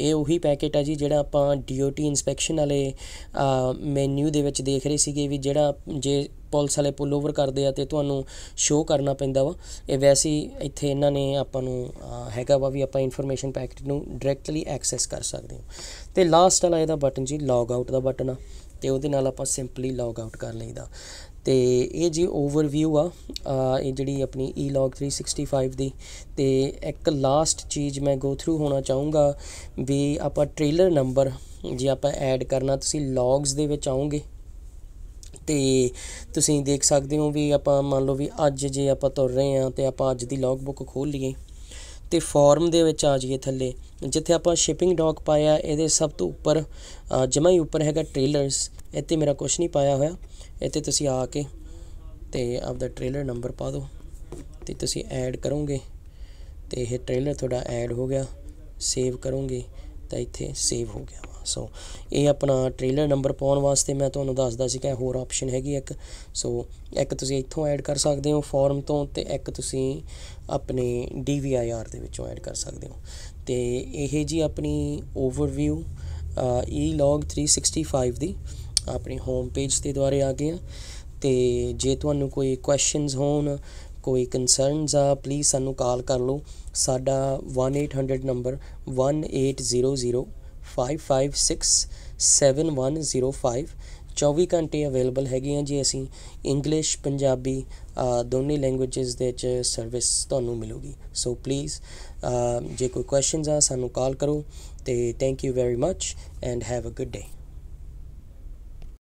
ਇਹ ਉਹੀ ਪੈਕੇਟ ਆ ਜੀ ਜਿਹੜਾ ਆਪਾਂ ਡੀਓਟੀ ਇਨਸਪੈਕਸ਼ਨ ਵਾਲੇ ਮੈਨੂ ਦੇ ਵਿੱਚ ਦੇਖ ਰਹੇ ਸੀਗੇ ਵੀ ਜਿਹੜਾ ਜੇ ਪੁਲਿਸ ਵਾਲੇ ਪੁੱਲ ਓਵਰ ਕਰਦੇ ਆ ਤੇ ਤੁਹਾਨੂੰ ਸ਼ੋਅ ਕਰਨਾ ਪੈਂਦਾ ਵਾ ਇਹ ਵੈਸੇ ਹੀ ਇੱਥੇ ਇਹਨਾਂ ਨੇ ਆਪਾਂ ਨੂੰ ਹੈਗਾ ਵਾ ਵੀ ਆਪਾਂ ਇਨਫੋਰਮੇਸ਼ਨ ਪੈਕੇਟ ਨੂੰ ਡਾਇਰੈਕਟਲੀ ਐਕਸੈਸ ਕਰ ਸਕਦੇ ਹਾਂ ਤੇ ਲਾਸਟ ਵਾਲਾ ਇਹਦਾ ਬਟਨ ਜੀ ਲੌਗ ਆਊਟ ਦਾ ਬਟਨ ਆ ਤੇ ਉਹਦੇ ਨਾਲ ਆਪਾਂ ਸਿੰਪਲੀ ਲੌਗ ਆਊਟ ਕਰ ਲਈਦਾ ਤੇ ਇਹ ਜੀ ਓਵਰਵਿਊ ਆ ਇਹ ਜਿਹੜੀ ਆਪਣੀ ਈ ਲੌਗ 365 ਦੀ ਤੇ ਇੱਕ ਲਾਸਟ ਚੀਜ਼ ਮੈਂ ਗੋ ਥਰੂ ਹੋਣਾ ਚਾਹੂੰਗਾ ਵੀ ਆਪਾਂ ਟ੍ਰੇਲਰ ਨੰਬਰ ਜੇ ਆਪਾਂ ਐਡ ਕਰਨਾ ਤੁਸੀਂ ਲੌਗਸ ਦੇ ਵਿੱਚ ਆਉਂਗੇ ਤੇ ਤੁਸੀਂ ਦੇਖ ਸਕਦੇ ਹੋ ਵੀ ਆਪਾਂ ਮੰਨ ਲਓ ਵੀ ਅੱਜ ਜੇ ਆਪਾਂ ਤੁਰ ਰਹੇ ਹਾਂ ਤੇ ਆਪਾਂ ਅੱਜ ਦੀ ਲੌਗ ਬੁੱਕ ਖੋਲ ਲਈਏ ਤੇ ਫਾਰਮ ਦੇ ਵਿੱਚ ਆ ਜਾਈਏ ਥੱਲੇ ਜਿੱਥੇ ਆਪਾਂ ਸ਼ਿਪਿੰਗ ਡੌਕ ਪਾਇਆ ਇਹਦੇ ਸਭ ਤੋਂ ਉੱਪਰ ਜਮਾਈ ਹੀ ਉੱਪਰ ਹੈਗਾ ਟ੍ਰੇਲਰਸ ਇੱਥੇ ਮੇਰਾ ਕੁਝ ਨਹੀਂ ਪਾਇਆ ਹੋਇਆ ਇੱਥੇ ਤੁਸੀਂ ਆ ਕੇ ਤੇ ਆਪਦਾ ਟ੍ਰੇਲਰ ਨੰਬਰ ਪਾ ਦਿਓ ਤੇ ਤੁਸੀਂ ਐਡ ਕਰੋਗੇ ਤੇ ਇਹ ਟ੍ਰੇਲਰ ਤੁਹਾਡਾ ਐਡ ਹੋ ਗਿਆ ਸੇਵ ਕਰੋਗੇ ਤਾਂ ਇੱਥੇ ਸੇਵ ਹੋ ਗਿਆ ਸੋ ਇਹ ਆਪਣਾ ਟ੍ਰੇਲਰ ਨੰਬਰ ਪਾਉਣ ਵਾਸਤੇ ਮੈਂ ਤੁਹਾਨੂੰ ਦੱਸਦਾ ਸੀ ਕਿ ਹੋਰ ਆਪਸ਼ਨ ਹੈਗੀ ਇੱਕ ਸੋ ਇੱਕ ਤੁਸੀਂ ਇੱਥੋਂ ਐਡ ਕਰ ਸਕਦੇ ਹੋ ਫਾਰਮ ਤੋਂ ਤੇ ਇੱਕ ਤੁਸੀਂ ਆਪਣੇ DVIR ਦੇ ਵਿੱਚੋਂ ਐਡ ਕਰ ਸਕਦੇ ਹੋ ਤੇ ਇਹ ਜੀ ਆਪਣੀ ਓਵਰਵਿਊ e-log 365 ਦੀ ਆਪਣੀ ਹੋਮ ਪੇਜ ਤੇ ਦੁਆਰੇ ਆ ਗਏ ਆ ਤੇ ਜੇ ਤੁਹਾਨੂੰ ਕੋਈ ਕੁਐਸਚਨਸ ਹੋਣ ਕੋਈ ਕੰਸਰਨਸ ਆ ਪਲੀਜ਼ ਸਾਨੂੰ ਕਾਲ ਕਰ ਲਓ ਸਾਡਾ 1800 ਨੰਬਰ 1800 5567105105 24 ਘੰਟੇ ਅਵੇਲੇਬਲ ਹੈਗੇ ਆ ਜੀ ਅਸੀਂ ਇੰਗਲਿਸ਼ ਪੰਜਾਬੀ ਦੋਨੇ ਲੈਂਗੁਏਜਸ ਦੇ ਵਿੱਚ ਸਰਵਿਸ ਤੁਹਾਨੂੰ ਮਿਲੂਗੀ ਸੋ ਪਲੀਜ਼ ਜੇ ਕੋਈ ਕੁਐਸਚਨਸ ਆ ਸਾਨੂੰ ਕਾਲ ਕਰੋ ਤੇ thank you very much and have a good day